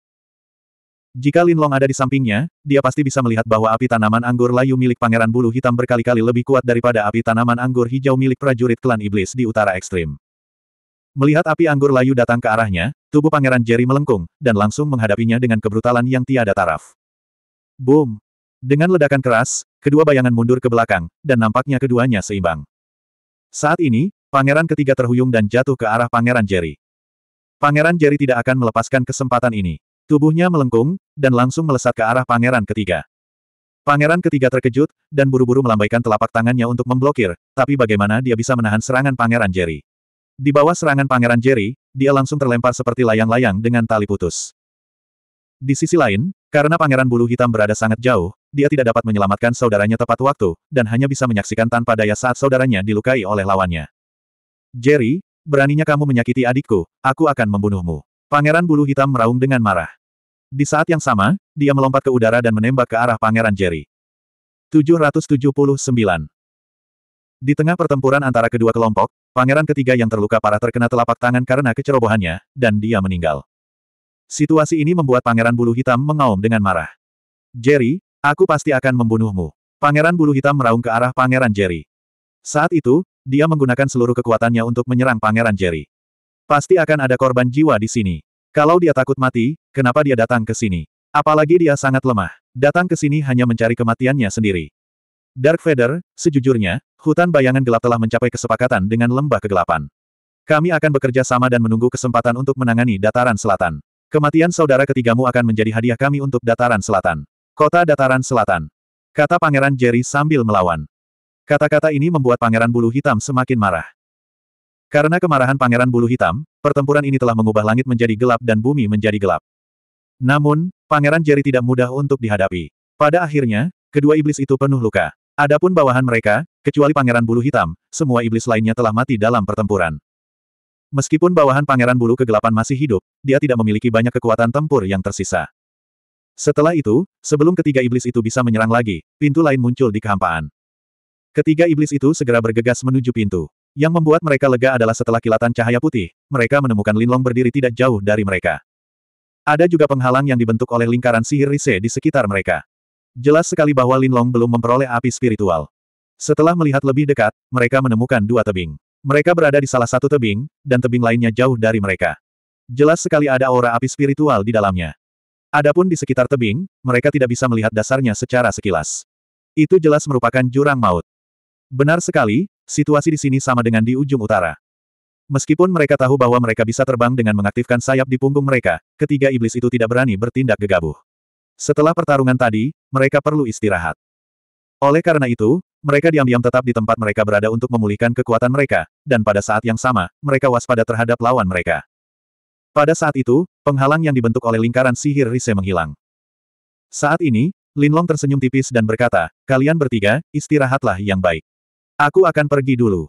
[SPEAKER 1] Jika Linlong ada di sampingnya, dia pasti bisa melihat bahwa api tanaman anggur layu milik Pangeran Bulu Hitam berkali-kali lebih kuat daripada api tanaman anggur hijau milik prajurit klan iblis di utara ekstrim. Melihat api anggur layu datang ke arahnya, tubuh Pangeran Jerry melengkung, dan langsung menghadapinya dengan kebrutalan yang tiada taraf. Boom! Dengan ledakan keras, kedua bayangan mundur ke belakang, dan nampaknya keduanya seimbang. Saat ini, Pangeran ketiga terhuyung dan jatuh ke arah Pangeran Jerry. Pangeran Jerry tidak akan melepaskan kesempatan ini. Tubuhnya melengkung, dan langsung melesat ke arah pangeran ketiga. Pangeran ketiga terkejut, dan buru-buru melambaikan telapak tangannya untuk memblokir, tapi bagaimana dia bisa menahan serangan pangeran Jerry. Di bawah serangan pangeran Jerry, dia langsung terlempar seperti layang-layang dengan tali putus. Di sisi lain, karena pangeran bulu hitam berada sangat jauh, dia tidak dapat menyelamatkan saudaranya tepat waktu, dan hanya bisa menyaksikan tanpa daya saat saudaranya dilukai oleh lawannya. Jerry, beraninya kamu menyakiti adikku, aku akan membunuhmu. Pangeran bulu hitam meraung dengan marah. Di saat yang sama, dia melompat ke udara dan menembak ke arah Pangeran Jerry. 779. Di tengah pertempuran antara kedua kelompok, pangeran ketiga yang terluka parah terkena telapak tangan karena kecerobohannya, dan dia meninggal. Situasi ini membuat pangeran bulu hitam mengaum dengan marah. Jerry, aku pasti akan membunuhmu. Pangeran bulu hitam meraung ke arah pangeran Jerry. Saat itu, dia menggunakan seluruh kekuatannya untuk menyerang pangeran Jerry. Pasti akan ada korban jiwa di sini. Kalau dia takut mati, kenapa dia datang ke sini? Apalagi dia sangat lemah. Datang ke sini hanya mencari kematiannya sendiri. Dark Feather, sejujurnya, hutan bayangan gelap telah mencapai kesepakatan dengan lembah kegelapan. Kami akan bekerja sama dan menunggu kesempatan untuk menangani dataran selatan. Kematian saudara ketigamu akan menjadi hadiah kami untuk dataran selatan. Kota dataran selatan. Kata Pangeran Jerry sambil melawan. Kata-kata ini membuat Pangeran Bulu Hitam semakin marah. Karena kemarahan Pangeran Bulu Hitam, pertempuran ini telah mengubah langit menjadi gelap dan bumi menjadi gelap. Namun, Pangeran Jerry tidak mudah untuk dihadapi. Pada akhirnya, kedua iblis itu penuh luka. Adapun bawahan mereka, kecuali Pangeran Bulu Hitam, semua iblis lainnya telah mati dalam pertempuran. Meskipun bawahan Pangeran Bulu Kegelapan masih hidup, dia tidak memiliki banyak kekuatan tempur yang tersisa. Setelah itu, sebelum ketiga iblis itu bisa menyerang lagi, pintu lain muncul di kehampaan. Ketiga iblis itu segera bergegas menuju pintu. Yang membuat mereka lega adalah setelah kilatan cahaya putih, mereka menemukan Linlong berdiri tidak jauh dari mereka. Ada juga penghalang yang dibentuk oleh lingkaran sihir Rise di sekitar mereka. Jelas sekali bahwa Linlong belum memperoleh api spiritual. Setelah melihat lebih dekat, mereka menemukan dua tebing. Mereka berada di salah satu tebing, dan tebing lainnya jauh dari mereka. Jelas sekali ada aura api spiritual di dalamnya. Adapun di sekitar tebing, mereka tidak bisa melihat dasarnya secara sekilas. Itu jelas merupakan jurang maut. Benar sekali, situasi di sini sama dengan di ujung utara. Meskipun mereka tahu bahwa mereka bisa terbang dengan mengaktifkan sayap di punggung mereka, ketiga iblis itu tidak berani bertindak gegabah. Setelah pertarungan tadi, mereka perlu istirahat. Oleh karena itu, mereka diam-diam tetap di tempat mereka berada untuk memulihkan kekuatan mereka, dan pada saat yang sama, mereka waspada terhadap lawan mereka. Pada saat itu, penghalang yang dibentuk oleh lingkaran sihir Rise menghilang. Saat ini, Linlong tersenyum tipis dan berkata, kalian bertiga, istirahatlah yang baik. Aku akan pergi dulu.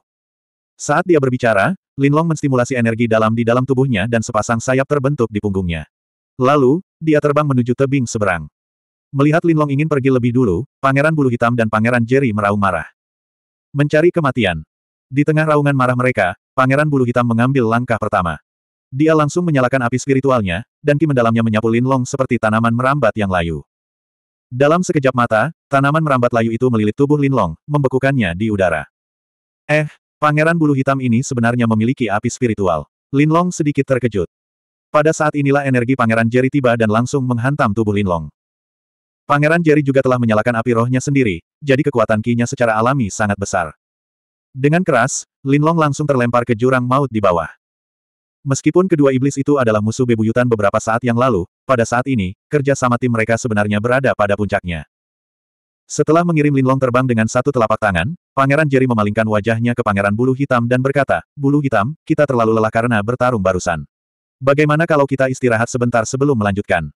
[SPEAKER 1] Saat dia berbicara, Linlong menstimulasi energi dalam di dalam tubuhnya dan sepasang sayap terbentuk di punggungnya. Lalu, dia terbang menuju tebing seberang. Melihat Linlong ingin pergi lebih dulu, Pangeran Bulu Hitam dan Pangeran Jerry meraung marah. Mencari kematian. Di tengah raungan marah mereka, Pangeran Bulu Hitam mengambil langkah pertama. Dia langsung menyalakan api spiritualnya, dan ki mendalamnya menyapu Linlong seperti tanaman merambat yang layu. Dalam sekejap mata, tanaman merambat layu itu melilit tubuh Linlong, membekukannya di udara. Eh, pangeran bulu hitam ini sebenarnya memiliki api spiritual. Linlong sedikit terkejut. Pada saat inilah energi pangeran Jerry tiba dan langsung menghantam tubuh Linlong. Pangeran Jerry juga telah menyalakan api rohnya sendiri, jadi kekuatan kinya secara alami sangat besar. Dengan keras, Linlong langsung terlempar ke jurang maut di bawah. Meskipun kedua iblis itu adalah musuh bebuyutan beberapa saat yang lalu, pada saat ini, kerja sama tim mereka sebenarnya berada pada puncaknya. Setelah mengirim Linlong terbang dengan satu telapak tangan, Pangeran Jerry memalingkan wajahnya ke Pangeran Bulu Hitam dan berkata, Bulu Hitam, kita terlalu lelah karena bertarung barusan. Bagaimana kalau kita istirahat sebentar sebelum melanjutkan?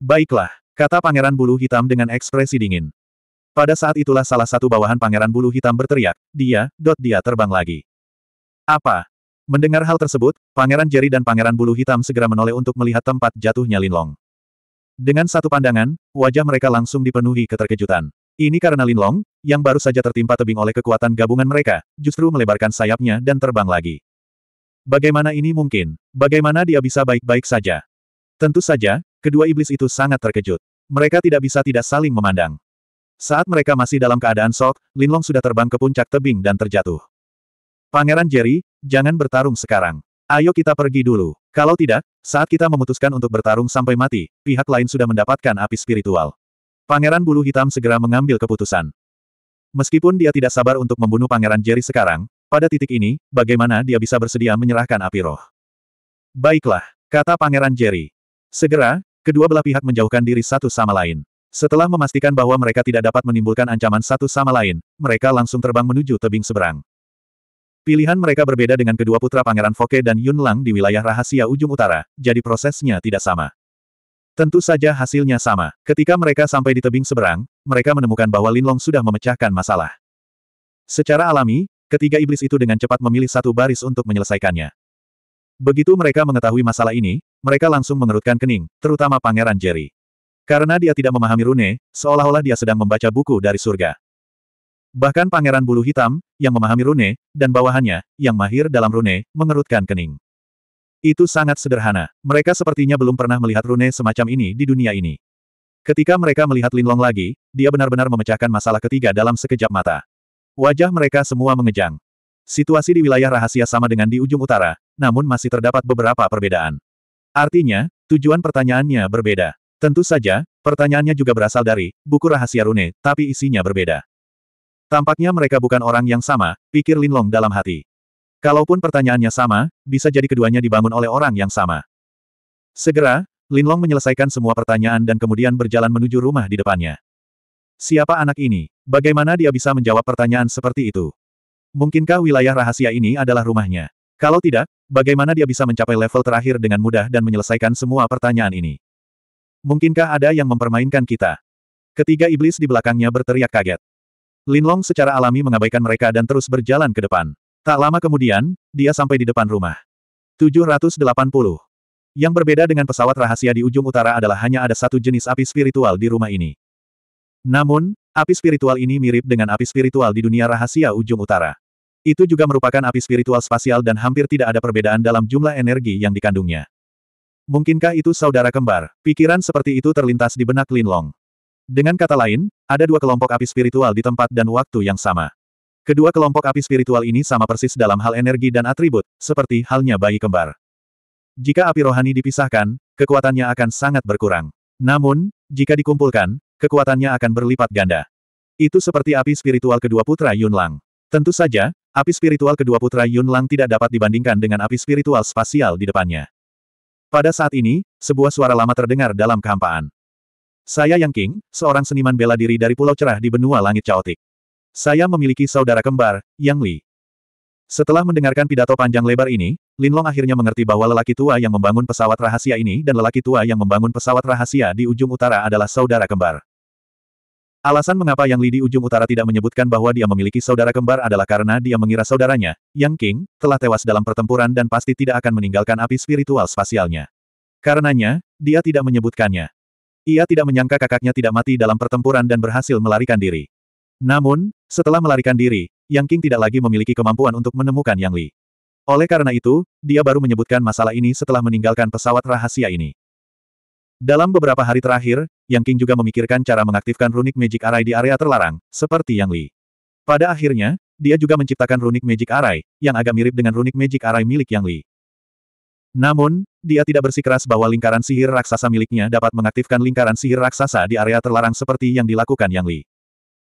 [SPEAKER 1] Baiklah, kata Pangeran Bulu Hitam dengan ekspresi dingin. Pada saat itulah salah satu bawahan Pangeran Bulu Hitam berteriak, dia, dot dia terbang lagi. Apa? Mendengar hal tersebut, Pangeran Jerry dan Pangeran Bulu Hitam segera menoleh untuk melihat tempat jatuhnya Linlong. Dengan satu pandangan, wajah mereka langsung dipenuhi keterkejutan. Ini karena Linlong, yang baru saja tertimpa tebing oleh kekuatan gabungan mereka, justru melebarkan sayapnya dan terbang lagi. Bagaimana ini mungkin? Bagaimana dia bisa baik-baik saja? Tentu saja, kedua iblis itu sangat terkejut. Mereka tidak bisa tidak saling memandang. Saat mereka masih dalam keadaan sok, Linlong sudah terbang ke puncak tebing dan terjatuh. Pangeran Jerry, jangan bertarung sekarang. Ayo kita pergi dulu. Kalau tidak, saat kita memutuskan untuk bertarung sampai mati, pihak lain sudah mendapatkan api spiritual. Pangeran Bulu Hitam segera mengambil keputusan. Meskipun dia tidak sabar untuk membunuh Pangeran Jerry sekarang, pada titik ini, bagaimana dia bisa bersedia menyerahkan api roh? Baiklah, kata Pangeran Jerry. Segera, kedua belah pihak menjauhkan diri satu sama lain. Setelah memastikan bahwa mereka tidak dapat menimbulkan ancaman satu sama lain, mereka langsung terbang menuju tebing seberang. Pilihan mereka berbeda dengan kedua putra Pangeran Foke dan Yun Lang di wilayah rahasia ujung utara, jadi prosesnya tidak sama. Tentu saja hasilnya sama. Ketika mereka sampai di tebing seberang, mereka menemukan bahwa Lin Long sudah memecahkan masalah. Secara alami, ketiga iblis itu dengan cepat memilih satu baris untuk menyelesaikannya. Begitu mereka mengetahui masalah ini, mereka langsung mengerutkan kening, terutama Pangeran Jerry. Karena dia tidak memahami rune, seolah-olah dia sedang membaca buku dari surga. Bahkan pangeran bulu hitam, yang memahami rune, dan bawahannya, yang mahir dalam rune, mengerutkan kening. Itu sangat sederhana. Mereka sepertinya belum pernah melihat rune semacam ini di dunia ini. Ketika mereka melihat Linlong lagi, dia benar-benar memecahkan masalah ketiga dalam sekejap mata. Wajah mereka semua mengejang. Situasi di wilayah rahasia sama dengan di ujung utara, namun masih terdapat beberapa perbedaan. Artinya, tujuan pertanyaannya berbeda. Tentu saja, pertanyaannya juga berasal dari buku rahasia rune, tapi isinya berbeda. Tampaknya mereka bukan orang yang sama, pikir Linlong dalam hati. Kalaupun pertanyaannya sama, bisa jadi keduanya dibangun oleh orang yang sama. Segera, Linlong menyelesaikan semua pertanyaan dan kemudian berjalan menuju rumah di depannya. Siapa anak ini? Bagaimana dia bisa menjawab pertanyaan seperti itu? Mungkinkah wilayah rahasia ini adalah rumahnya? Kalau tidak, bagaimana dia bisa mencapai level terakhir dengan mudah dan menyelesaikan semua pertanyaan ini? Mungkinkah ada yang mempermainkan kita? Ketiga iblis di belakangnya berteriak kaget. Linlong secara alami mengabaikan mereka dan terus berjalan ke depan. Tak lama kemudian, dia sampai di depan rumah. 780. Yang berbeda dengan pesawat rahasia di ujung utara adalah hanya ada satu jenis api spiritual di rumah ini. Namun, api spiritual ini mirip dengan api spiritual di dunia rahasia ujung utara. Itu juga merupakan api spiritual spasial dan hampir tidak ada perbedaan dalam jumlah energi yang dikandungnya. Mungkinkah itu saudara kembar? Pikiran seperti itu terlintas di benak Linlong. Dengan kata lain, ada dua kelompok api spiritual di tempat dan waktu yang sama. Kedua kelompok api spiritual ini sama persis dalam hal energi dan atribut, seperti halnya bayi kembar. Jika api rohani dipisahkan, kekuatannya akan sangat berkurang. Namun, jika dikumpulkan, kekuatannya akan berlipat ganda. Itu seperti api spiritual kedua putra Yun Lang. Tentu saja, api spiritual kedua putra Yun Lang tidak dapat dibandingkan dengan api spiritual spasial di depannya. Pada saat ini, sebuah suara lama terdengar dalam kehampaan. Saya Yang King, seorang seniman bela diri dari Pulau Cerah di benua langit caotik. Saya memiliki saudara kembar, Yang Li. Setelah mendengarkan pidato panjang lebar ini, Lin Long akhirnya mengerti bahwa lelaki tua yang membangun pesawat rahasia ini dan lelaki tua yang membangun pesawat rahasia di ujung utara adalah saudara kembar. Alasan mengapa Yang Li di ujung utara tidak menyebutkan bahwa dia memiliki saudara kembar adalah karena dia mengira saudaranya, Yang King, telah tewas dalam pertempuran dan pasti tidak akan meninggalkan api spiritual spasialnya. Karenanya, dia tidak menyebutkannya. Ia tidak menyangka kakaknya tidak mati dalam pertempuran dan berhasil melarikan diri. Namun, setelah melarikan diri, Yang King tidak lagi memiliki kemampuan untuk menemukan Yang Li. Oleh karena itu, dia baru menyebutkan masalah ini setelah meninggalkan pesawat rahasia ini. Dalam beberapa hari terakhir, Yang King juga memikirkan cara mengaktifkan runik Magic Array di area terlarang, seperti Yang Li. Pada akhirnya, dia juga menciptakan runik Magic Array, yang agak mirip dengan runik Magic Array milik Yang Li. Namun, dia tidak bersikeras bahwa lingkaran sihir raksasa miliknya dapat mengaktifkan lingkaran sihir raksasa di area terlarang seperti yang dilakukan Yang Li.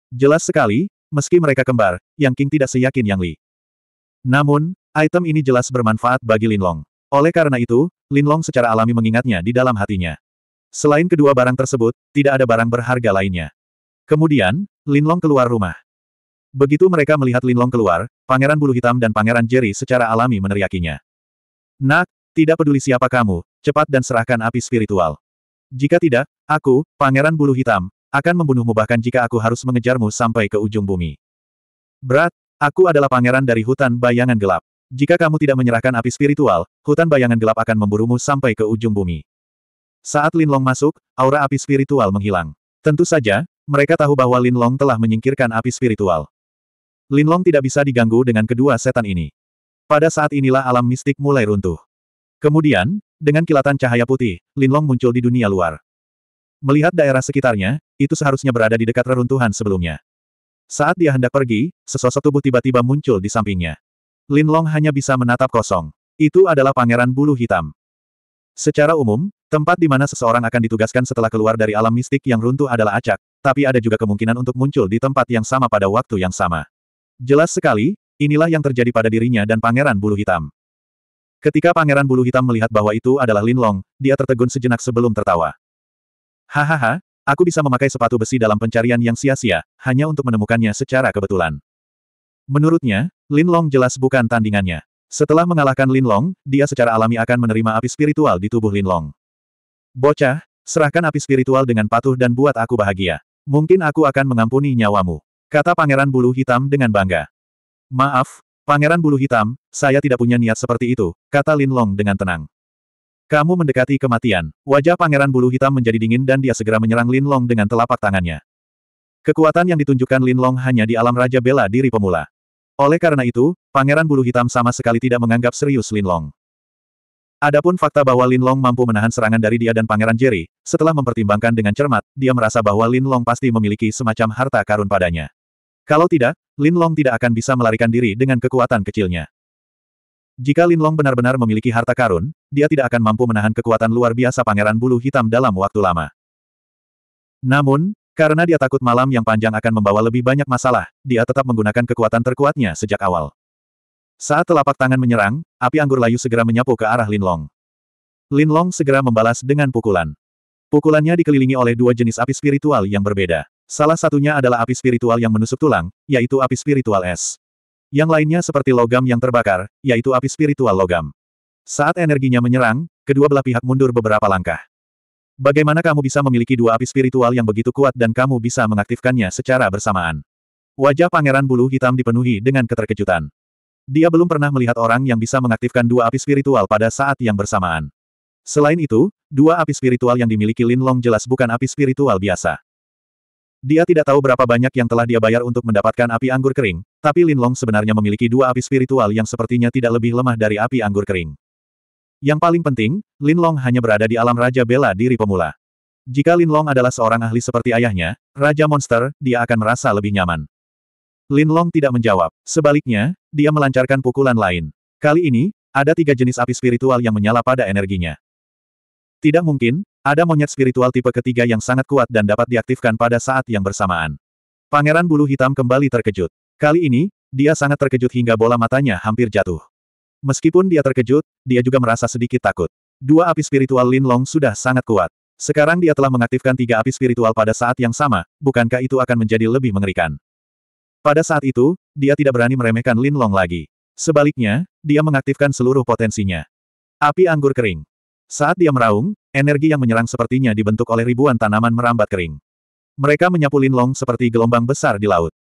[SPEAKER 1] Jelas sekali, meski mereka kembar, Yang King tidak seyakin Yang Li. Namun, item ini jelas bermanfaat bagi Linlong. Oleh karena itu, Linlong secara alami mengingatnya di dalam hatinya. Selain kedua barang tersebut, tidak ada barang berharga lainnya. Kemudian, Linlong keluar rumah. Begitu mereka melihat Linlong keluar, Pangeran Bulu Hitam dan Pangeran Jerry secara alami meneriakinya. Nak, tidak peduli siapa kamu, cepat dan serahkan api spiritual. Jika tidak, aku, Pangeran Bulu Hitam, akan membunuhmu bahkan jika aku harus mengejarmu sampai ke ujung bumi. Berat, aku adalah pangeran dari hutan bayangan gelap. Jika kamu tidak menyerahkan api spiritual, hutan bayangan gelap akan memburumu sampai ke ujung bumi. Saat Lin Long masuk, aura api spiritual menghilang. Tentu saja, mereka tahu bahwa Lin Long telah menyingkirkan api spiritual. Lin Long tidak bisa diganggu dengan kedua setan ini. Pada saat inilah alam mistik mulai runtuh. Kemudian, dengan kilatan cahaya putih, Linlong muncul di dunia luar. Melihat daerah sekitarnya, itu seharusnya berada di dekat reruntuhan sebelumnya. Saat dia hendak pergi, sesosok tubuh tiba-tiba muncul di sampingnya. Linlong hanya bisa menatap kosong. Itu adalah pangeran bulu hitam. Secara umum, tempat di mana seseorang akan ditugaskan setelah keluar dari alam mistik yang runtuh adalah acak, tapi ada juga kemungkinan untuk muncul di tempat yang sama pada waktu yang sama. Jelas sekali, inilah yang terjadi pada dirinya dan pangeran bulu hitam. Ketika Pangeran Bulu Hitam melihat bahwa itu adalah Lin Long, dia tertegun sejenak sebelum tertawa. Hahaha, aku bisa memakai sepatu besi dalam pencarian yang sia-sia, hanya untuk menemukannya secara kebetulan. Menurutnya, Lin Long jelas bukan tandingannya. Setelah mengalahkan Lin Long, dia secara alami akan menerima api spiritual di tubuh Lin Long. Bocah, serahkan api spiritual dengan patuh dan buat aku bahagia. Mungkin aku akan mengampuni nyawamu. Kata Pangeran Bulu Hitam dengan bangga. Maaf, Pangeran bulu hitam, saya tidak punya niat seperti itu, kata Lin Long dengan tenang. Kamu mendekati kematian. Wajah pangeran bulu hitam menjadi dingin dan dia segera menyerang Lin Long dengan telapak tangannya. Kekuatan yang ditunjukkan Lin Long hanya di alam Raja Bela Diri Pemula. Oleh karena itu, pangeran bulu hitam sama sekali tidak menganggap serius Lin Long. Adapun fakta bahwa Lin Long mampu menahan serangan dari dia dan Pangeran Jerry, setelah mempertimbangkan dengan cermat, dia merasa bahwa Lin Long pasti memiliki semacam harta karun padanya. Kalau tidak, Lin Long tidak akan bisa melarikan diri dengan kekuatan kecilnya. Jika Lin Long benar-benar memiliki harta karun, dia tidak akan mampu menahan kekuatan luar biasa Pangeran Bulu Hitam dalam waktu lama. Namun, karena dia takut malam yang panjang akan membawa lebih banyak masalah, dia tetap menggunakan kekuatan terkuatnya sejak awal. Saat telapak tangan menyerang, api anggur layu segera menyapu ke arah Lin Long. Lin Long segera membalas dengan pukulan. Pukulannya dikelilingi oleh dua jenis api spiritual yang berbeda. Salah satunya adalah api spiritual yang menusuk tulang, yaitu api spiritual es. Yang lainnya seperti logam yang terbakar, yaitu api spiritual logam. Saat energinya menyerang, kedua belah pihak mundur beberapa langkah. Bagaimana kamu bisa memiliki dua api spiritual yang begitu kuat dan kamu bisa mengaktifkannya secara bersamaan? Wajah pangeran bulu hitam dipenuhi dengan keterkejutan. Dia belum pernah melihat orang yang bisa mengaktifkan dua api spiritual pada saat yang bersamaan. Selain itu, dua api spiritual yang dimiliki Lin Long jelas bukan api spiritual biasa. Dia tidak tahu berapa banyak yang telah dia bayar untuk mendapatkan api anggur kering, tapi Lin Long sebenarnya memiliki dua api spiritual yang sepertinya tidak lebih lemah dari api anggur kering. Yang paling penting, Lin Long hanya berada di alam Raja Bela Diri Pemula. Jika Lin Long adalah seorang ahli seperti ayahnya, Raja Monster, dia akan merasa lebih nyaman. Lin Long tidak menjawab. Sebaliknya, dia melancarkan pukulan lain. Kali ini, ada tiga jenis api spiritual yang menyala pada energinya. Tidak mungkin, ada monyet spiritual tipe ketiga yang sangat kuat dan dapat diaktifkan pada saat yang bersamaan. Pangeran bulu hitam kembali terkejut. Kali ini, dia sangat terkejut hingga bola matanya hampir jatuh. Meskipun dia terkejut, dia juga merasa sedikit takut. Dua api spiritual Lin Long sudah sangat kuat. Sekarang dia telah mengaktifkan tiga api spiritual pada saat yang sama, bukankah itu akan menjadi lebih mengerikan? Pada saat itu, dia tidak berani meremehkan Lin Long lagi. Sebaliknya, dia mengaktifkan seluruh potensinya. Api anggur kering. Saat dia meraung, energi yang menyerang sepertinya dibentuk oleh ribuan tanaman merambat kering. Mereka menyapu linlong seperti gelombang besar di laut.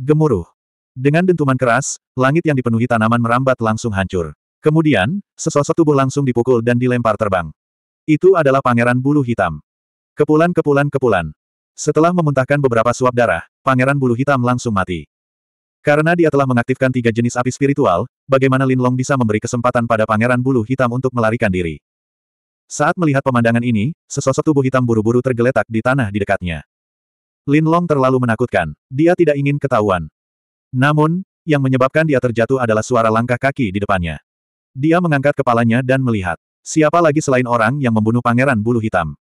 [SPEAKER 1] Gemuruh. Dengan dentuman keras, langit yang dipenuhi tanaman merambat langsung hancur. Kemudian, sesosok tubuh langsung dipukul dan dilempar terbang. Itu adalah Pangeran Bulu Hitam. Kepulan kepulan kepulan. Setelah memuntahkan beberapa suap darah, Pangeran Bulu Hitam langsung mati. Karena dia telah mengaktifkan tiga jenis api spiritual, bagaimana Linlong bisa memberi kesempatan pada Pangeran Bulu Hitam untuk melarikan diri. Saat melihat pemandangan ini, sesosok tubuh hitam buru-buru tergeletak di tanah di dekatnya. Lin Long terlalu menakutkan, dia tidak ingin ketahuan. Namun, yang menyebabkan dia terjatuh adalah suara langkah kaki di depannya. Dia mengangkat kepalanya dan melihat. Siapa lagi selain orang yang membunuh pangeran bulu hitam?